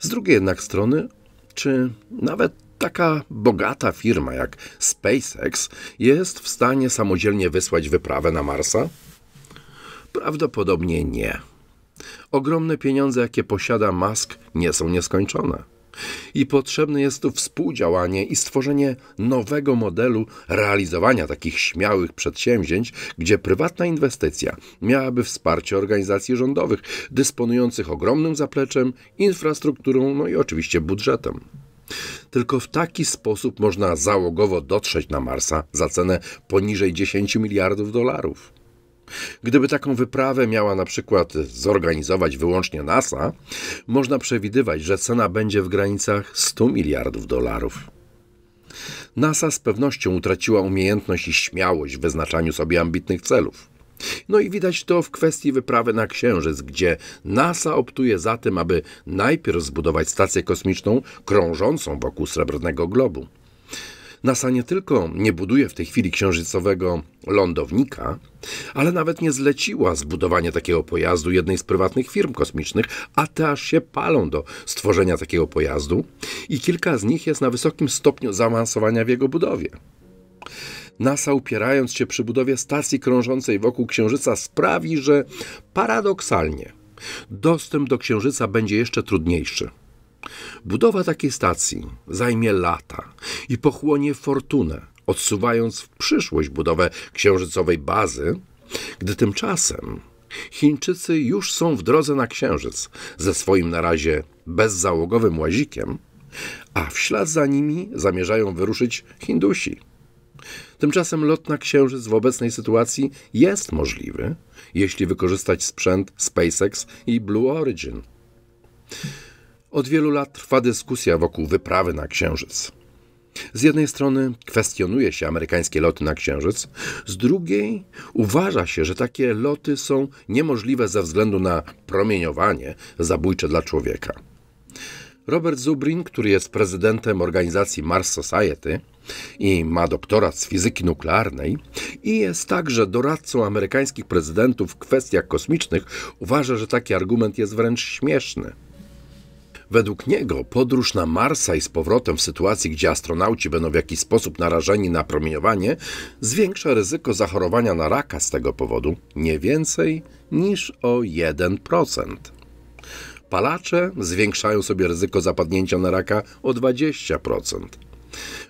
Z drugiej jednak strony, czy nawet taka bogata firma jak SpaceX jest w stanie samodzielnie wysłać wyprawę na Marsa? Prawdopodobnie nie. Ogromne pieniądze, jakie posiada Musk, nie są nieskończone. I potrzebne jest tu współdziałanie i stworzenie nowego modelu realizowania takich śmiałych przedsięwzięć, gdzie prywatna inwestycja miałaby wsparcie organizacji rządowych dysponujących ogromnym zapleczem, infrastrukturą, no i oczywiście budżetem. Tylko w taki sposób można załogowo dotrzeć na Marsa za cenę poniżej 10 miliardów dolarów. Gdyby taką wyprawę miała na przykład zorganizować wyłącznie NASA, można przewidywać, że cena będzie w granicach 100 miliardów dolarów. NASA z pewnością utraciła umiejętność i śmiałość w wyznaczaniu sobie ambitnych celów. No i widać to w kwestii wyprawy na Księżyc, gdzie NASA optuje za tym, aby najpierw zbudować stację kosmiczną krążącą wokół srebrnego globu. NASA nie tylko nie buduje w tej chwili księżycowego lądownika, ale nawet nie zleciła zbudowania takiego pojazdu jednej z prywatnych firm kosmicznych, a te aż się palą do stworzenia takiego pojazdu i kilka z nich jest na wysokim stopniu zaawansowania w jego budowie. NASA upierając się przy budowie stacji krążącej wokół Księżyca sprawi, że paradoksalnie dostęp do Księżyca będzie jeszcze trudniejszy. Budowa takiej stacji zajmie lata i pochłonie fortunę, odsuwając w przyszłość budowę księżycowej bazy, gdy tymczasem Chińczycy już są w drodze na Księżyc ze swoim na razie bezzałogowym łazikiem, a w ślad za nimi zamierzają wyruszyć Hindusi. Tymczasem lot na Księżyc w obecnej sytuacji jest możliwy, jeśli wykorzystać sprzęt SpaceX i Blue Origin. Od wielu lat trwa dyskusja wokół wyprawy na Księżyc. Z jednej strony kwestionuje się amerykańskie loty na Księżyc, z drugiej uważa się, że takie loty są niemożliwe ze względu na promieniowanie zabójcze dla człowieka. Robert Zubrin, który jest prezydentem organizacji Mars Society i ma doktorat z fizyki nuklearnej i jest także doradcą amerykańskich prezydentów w kwestiach kosmicznych, uważa, że taki argument jest wręcz śmieszny. Według niego podróż na Marsa i z powrotem w sytuacji, gdzie astronauci będą w jakiś sposób narażeni na promieniowanie, zwiększa ryzyko zachorowania na raka z tego powodu nie więcej niż o 1%. Palacze zwiększają sobie ryzyko zapadnięcia na raka o 20%.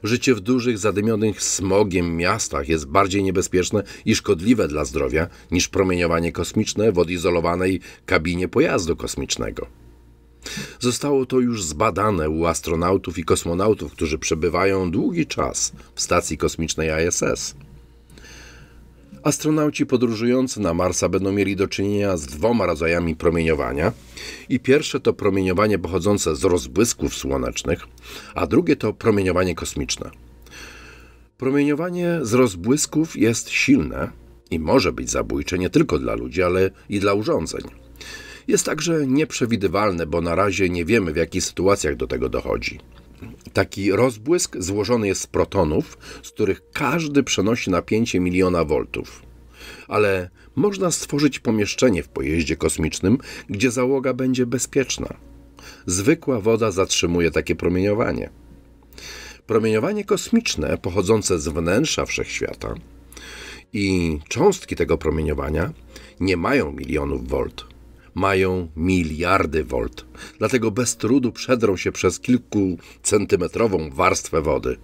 Życie w dużych, zadymionych smogiem miastach jest bardziej niebezpieczne i szkodliwe dla zdrowia niż promieniowanie kosmiczne w odizolowanej kabinie pojazdu kosmicznego. Zostało to już zbadane u astronautów i kosmonautów, którzy przebywają długi czas w stacji kosmicznej ISS. Astronauci podróżujący na Marsa będą mieli do czynienia z dwoma rodzajami promieniowania. I pierwsze to promieniowanie pochodzące z rozbłysków słonecznych, a drugie to promieniowanie kosmiczne. Promieniowanie z rozbłysków jest silne i może być zabójcze nie tylko dla ludzi, ale i dla urządzeń jest także nieprzewidywalne, bo na razie nie wiemy, w jakich sytuacjach do tego dochodzi. Taki rozbłysk złożony jest z protonów, z których każdy przenosi napięcie miliona voltów. Ale można stworzyć pomieszczenie w pojeździe kosmicznym, gdzie załoga będzie bezpieczna. Zwykła woda zatrzymuje takie promieniowanie. Promieniowanie kosmiczne pochodzące z wnętrza wszechświata i cząstki tego promieniowania nie mają milionów volt mają miliardy volt, dlatego bez trudu przedrą się przez kilkucentymetrową warstwę wody.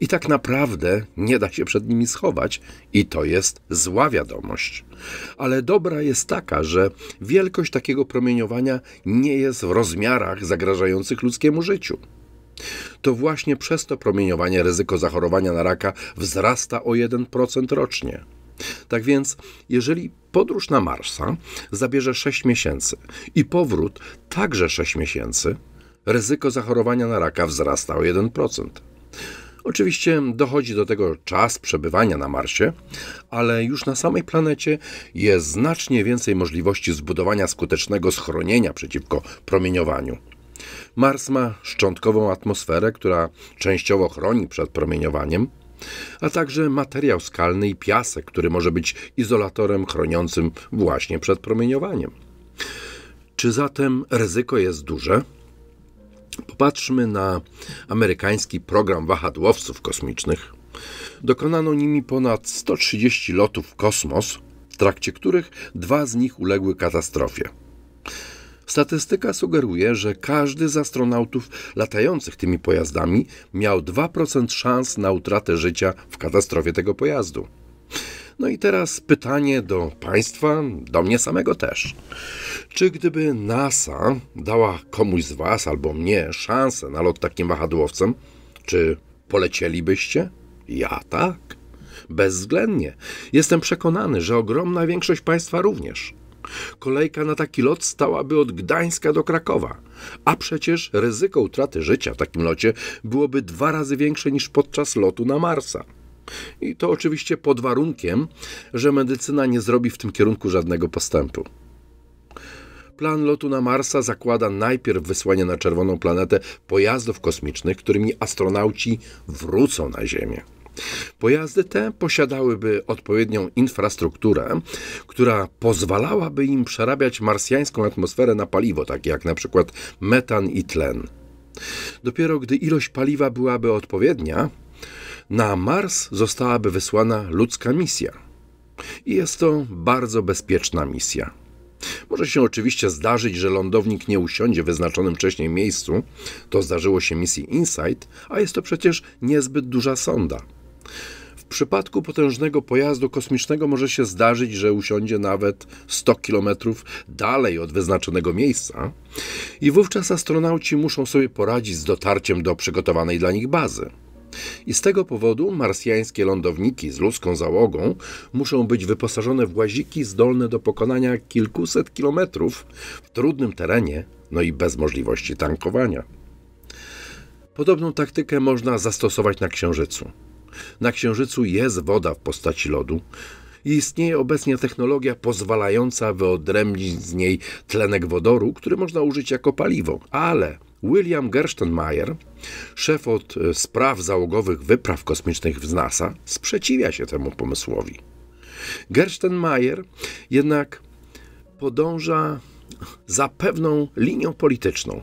I tak naprawdę nie da się przed nimi schować, i to jest zła wiadomość. Ale dobra jest taka, że wielkość takiego promieniowania nie jest w rozmiarach zagrażających ludzkiemu życiu. To właśnie przez to promieniowanie ryzyko zachorowania na raka wzrasta o 1% rocznie. Tak więc, jeżeli podróż na Marsa zabierze 6 miesięcy i powrót także 6 miesięcy, ryzyko zachorowania na raka wzrasta o 1%. Oczywiście dochodzi do tego czas przebywania na Marsie, ale już na samej planecie jest znacznie więcej możliwości zbudowania skutecznego schronienia przeciwko promieniowaniu. Mars ma szczątkową atmosferę, która częściowo chroni przed promieniowaniem, a także materiał skalny i piasek, który może być izolatorem chroniącym właśnie przed promieniowaniem. Czy zatem ryzyko jest duże? Popatrzmy na amerykański program wahadłowców kosmicznych. Dokonano nimi ponad 130 lotów w kosmos, w trakcie których dwa z nich uległy katastrofie. Statystyka sugeruje, że każdy z astronautów latających tymi pojazdami miał 2% szans na utratę życia w katastrofie tego pojazdu. No i teraz pytanie do Państwa, do mnie samego też. Czy gdyby NASA dała komuś z Was albo mnie szansę na lot takim wahadłowcem, czy polecielibyście? Ja tak. Bezwzględnie. Jestem przekonany, że ogromna większość Państwa również. Kolejka na taki lot stałaby od Gdańska do Krakowa, a przecież ryzyko utraty życia w takim locie byłoby dwa razy większe niż podczas lotu na Marsa. I to oczywiście pod warunkiem, że medycyna nie zrobi w tym kierunku żadnego postępu. Plan lotu na Marsa zakłada najpierw wysłanie na czerwoną planetę pojazdów kosmicznych, którymi astronauci wrócą na Ziemię. Pojazdy te posiadałyby odpowiednią infrastrukturę, która pozwalałaby im przerabiać marsjańską atmosferę na paliwo, takie jak na przykład metan i tlen. Dopiero gdy ilość paliwa byłaby odpowiednia, na Mars zostałaby wysłana ludzka misja. I jest to bardzo bezpieczna misja. Może się oczywiście zdarzyć, że lądownik nie usiądzie w wyznaczonym wcześniej miejscu. To zdarzyło się misji Insight, a jest to przecież niezbyt duża sonda. W przypadku potężnego pojazdu kosmicznego może się zdarzyć, że usiądzie nawet 100 km dalej od wyznaczonego miejsca i wówczas astronauci muszą sobie poradzić z dotarciem do przygotowanej dla nich bazy. I z tego powodu marsjańskie lądowniki z ludzką załogą muszą być wyposażone w łaziki zdolne do pokonania kilkuset kilometrów w trudnym terenie, no i bez możliwości tankowania. Podobną taktykę można zastosować na Księżycu. Na Księżycu jest woda w postaci lodu i istnieje obecnie technologia pozwalająca wyodrębnić z niej tlenek wodoru, który można użyć jako paliwo. Ale William Gerstenmaier, szef od e, spraw załogowych wypraw kosmicznych w NASA, sprzeciwia się temu pomysłowi. Gerstenmaier jednak podąża za pewną linią polityczną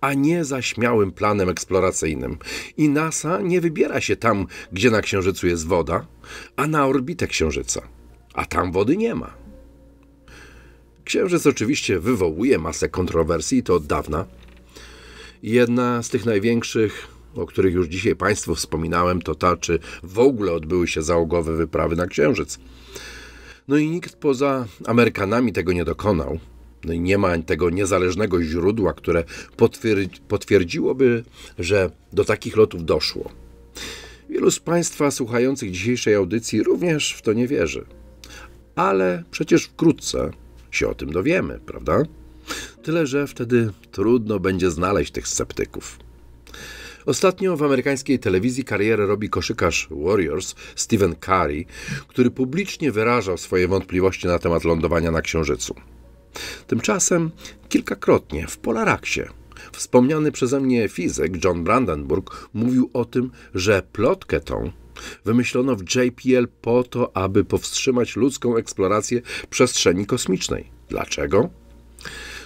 a nie za śmiałym planem eksploracyjnym. I NASA nie wybiera się tam, gdzie na Księżycu jest woda, a na orbitę Księżyca, a tam wody nie ma. Księżyc oczywiście wywołuje masę kontrowersji i to od dawna. Jedna z tych największych, o których już dzisiaj Państwu wspominałem, to ta, czy w ogóle odbyły się załogowe wyprawy na Księżyc. No i nikt poza Amerykanami tego nie dokonał. No nie ma tego niezależnego źródła, które potwierdzi, potwierdziłoby, że do takich lotów doszło. Wielu z Państwa słuchających dzisiejszej audycji również w to nie wierzy. Ale przecież wkrótce się o tym dowiemy, prawda? Tyle, że wtedy trudno będzie znaleźć tych sceptyków. Ostatnio w amerykańskiej telewizji karierę robi koszykarz Warriors Stephen Curry, który publicznie wyrażał swoje wątpliwości na temat lądowania na Księżycu. Tymczasem kilkakrotnie w Polaraksie wspomniany przeze mnie fizyk John Brandenburg mówił o tym, że plotkę tą wymyślono w JPL po to, aby powstrzymać ludzką eksplorację przestrzeni kosmicznej. Dlaczego?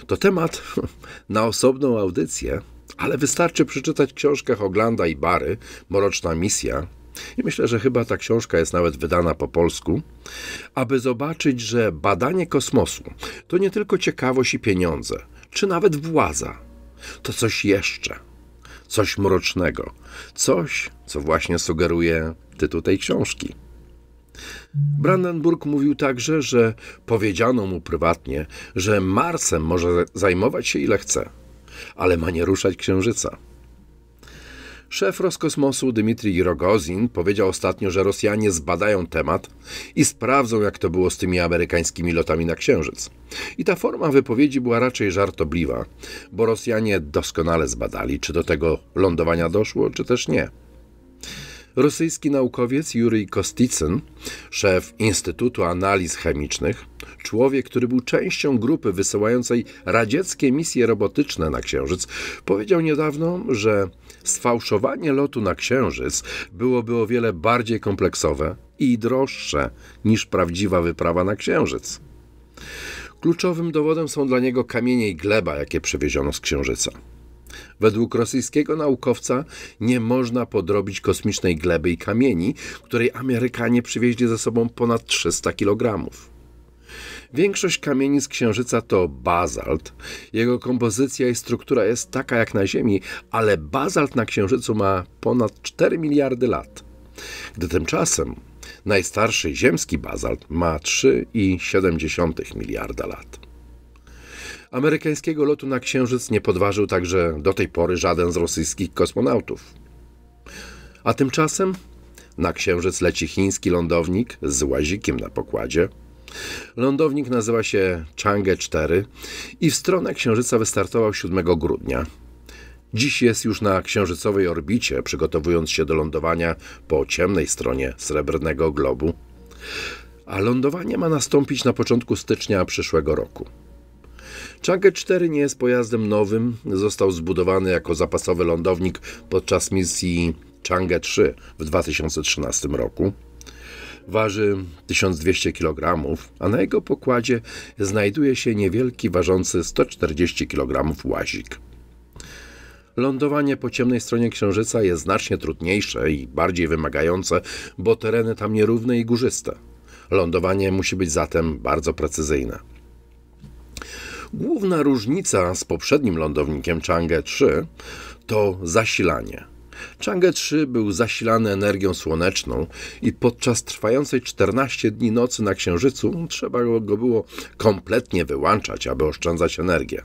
To temat na osobną audycję, ale wystarczy przeczytać książkę Hoglanda Oglanda i Bary Mroczna Misja i myślę, że chyba ta książka jest nawet wydana po polsku, aby zobaczyć, że badanie kosmosu to nie tylko ciekawość i pieniądze, czy nawet władza. To coś jeszcze, coś mrocznego, coś, co właśnie sugeruje tytuł tej książki. Brandenburg mówił także, że powiedziano mu prywatnie, że Marsem może zajmować się ile chce, ale ma nie ruszać księżyca. Szef Roskosmosu Dmitrij Rogozin powiedział ostatnio, że Rosjanie zbadają temat i sprawdzą, jak to było z tymi amerykańskimi lotami na Księżyc. I ta forma wypowiedzi była raczej żartobliwa, bo Rosjanie doskonale zbadali, czy do tego lądowania doszło, czy też nie. Rosyjski naukowiec Jurij Kostitzyn, szef Instytutu Analiz Chemicznych, człowiek, który był częścią grupy wysyłającej radzieckie misje robotyczne na Księżyc, powiedział niedawno, że sfałszowanie lotu na Księżyc byłoby o wiele bardziej kompleksowe i droższe niż prawdziwa wyprawa na Księżyc. Kluczowym dowodem są dla niego kamienie i gleba, jakie przewieziono z Księżyca. Według rosyjskiego naukowca nie można podrobić kosmicznej gleby i kamieni, której Amerykanie przywieźli ze sobą ponad 300 kg. Większość kamieni z Księżyca to bazalt. Jego kompozycja i struktura jest taka jak na Ziemi, ale bazalt na Księżycu ma ponad 4 miliardy lat. Gdy tymczasem najstarszy ziemski bazalt ma 3,7 miliarda lat amerykańskiego lotu na Księżyc nie podważył także do tej pory żaden z rosyjskich kosmonautów. A tymczasem na Księżyc leci chiński lądownik z łazikiem na pokładzie. Lądownik nazywa się Chang'e 4 i w stronę Księżyca wystartował 7 grudnia. Dziś jest już na księżycowej orbicie, przygotowując się do lądowania po ciemnej stronie srebrnego globu. A lądowanie ma nastąpić na początku stycznia przyszłego roku. Chang'e 4 nie jest pojazdem nowym, został zbudowany jako zapasowy lądownik podczas misji Chang'e 3 w 2013 roku. Waży 1200 kg, a na jego pokładzie znajduje się niewielki ważący 140 kg łazik. Lądowanie po ciemnej stronie Księżyca jest znacznie trudniejsze i bardziej wymagające, bo tereny tam nierówne i górzyste. Lądowanie musi być zatem bardzo precyzyjne. Główna różnica z poprzednim lądownikiem Chang'e 3 to zasilanie. Chang'e 3 był zasilany energią słoneczną i podczas trwającej 14 dni nocy na Księżycu trzeba go było kompletnie wyłączać, aby oszczędzać energię.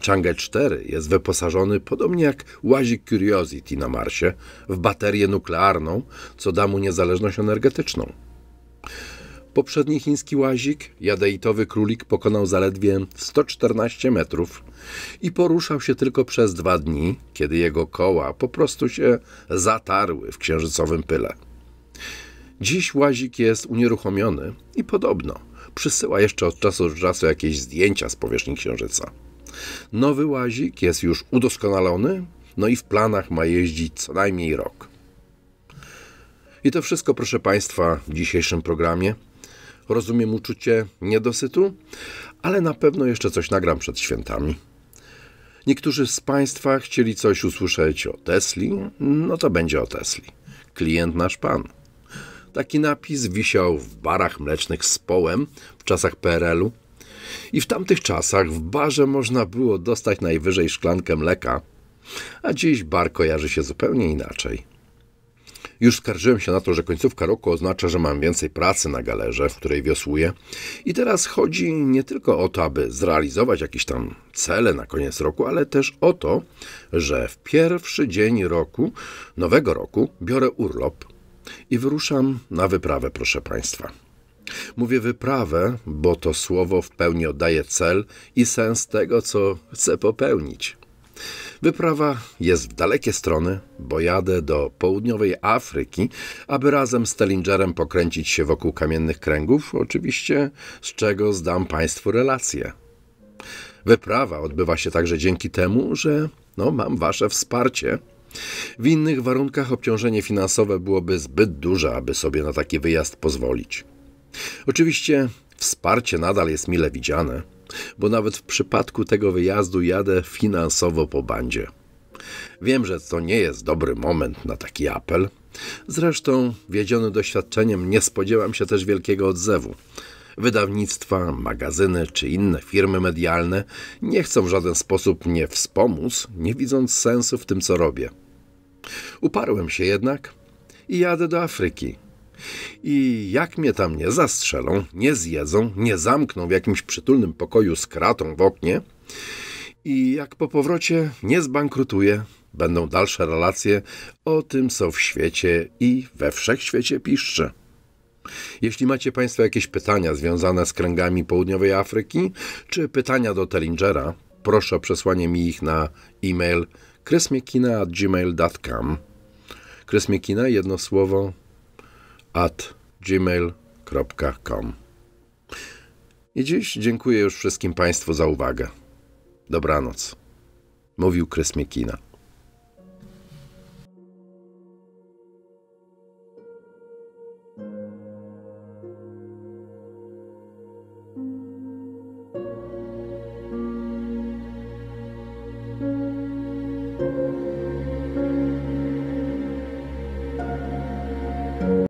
Chang'e 4 jest wyposażony, podobnie jak łazik Curiosity na Marsie, w baterię nuklearną, co da mu niezależność energetyczną. Poprzedni chiński łazik, jadeitowy królik, pokonał zaledwie 114 metrów i poruszał się tylko przez dwa dni, kiedy jego koła po prostu się zatarły w księżycowym pyle. Dziś łazik jest unieruchomiony i podobno przysyła jeszcze od czasu do czasu jakieś zdjęcia z powierzchni księżyca. Nowy łazik jest już udoskonalony, no i w planach ma jeździć co najmniej rok. I to wszystko, proszę Państwa, w dzisiejszym programie rozumiem uczucie niedosytu, ale na pewno jeszcze coś nagram przed świętami. Niektórzy z Państwa chcieli coś usłyszeć o Tesli, no to będzie o Tesli. Klient nasz pan. Taki napis wisiał w barach mlecznych z połem w czasach PRL-u. I w tamtych czasach w barze można było dostać najwyżej szklankę mleka, a dziś bar kojarzy się zupełnie inaczej. Już skarżyłem się na to, że końcówka roku oznacza, że mam więcej pracy na galerze, w której wiosłuję. I teraz chodzi nie tylko o to, aby zrealizować jakieś tam cele na koniec roku, ale też o to, że w pierwszy dzień roku, nowego roku, biorę urlop i wyruszam na wyprawę, proszę Państwa. Mówię wyprawę, bo to słowo w pełni oddaje cel i sens tego, co chcę popełnić. Wyprawa jest w dalekie strony, bo jadę do południowej Afryki, aby razem z Tellingerem pokręcić się wokół kamiennych kręgów, oczywiście z czego zdam Państwu relację. Wyprawa odbywa się także dzięki temu, że no, mam Wasze wsparcie. W innych warunkach obciążenie finansowe byłoby zbyt duże, aby sobie na taki wyjazd pozwolić. Oczywiście wsparcie nadal jest mile widziane bo nawet w przypadku tego wyjazdu jadę finansowo po bandzie. Wiem, że to nie jest dobry moment na taki apel. Zresztą, wiedziony doświadczeniem, nie spodziewam się też wielkiego odzewu. Wydawnictwa, magazyny czy inne firmy medialne nie chcą w żaden sposób mnie wspomóc, nie widząc sensu w tym, co robię. Uparłem się jednak i jadę do Afryki. I jak mnie tam nie zastrzelą, nie zjedzą, nie zamkną w jakimś przytulnym pokoju z kratą w oknie, i jak po powrocie nie zbankrutuję, będą dalsze relacje o tym, co w świecie i we wszechświecie piszczy. Jeśli macie Państwo jakieś pytania związane z kręgami południowej Afryki, czy pytania do Tellingera, proszę o przesłanie mi ich na e-mail krysmiekina.gmail.com. Krysmiekina jedno słowo at gmail.com. I dziś dziękuję już wszystkim Państwu za uwagę. Dobranoc. Mówił Krys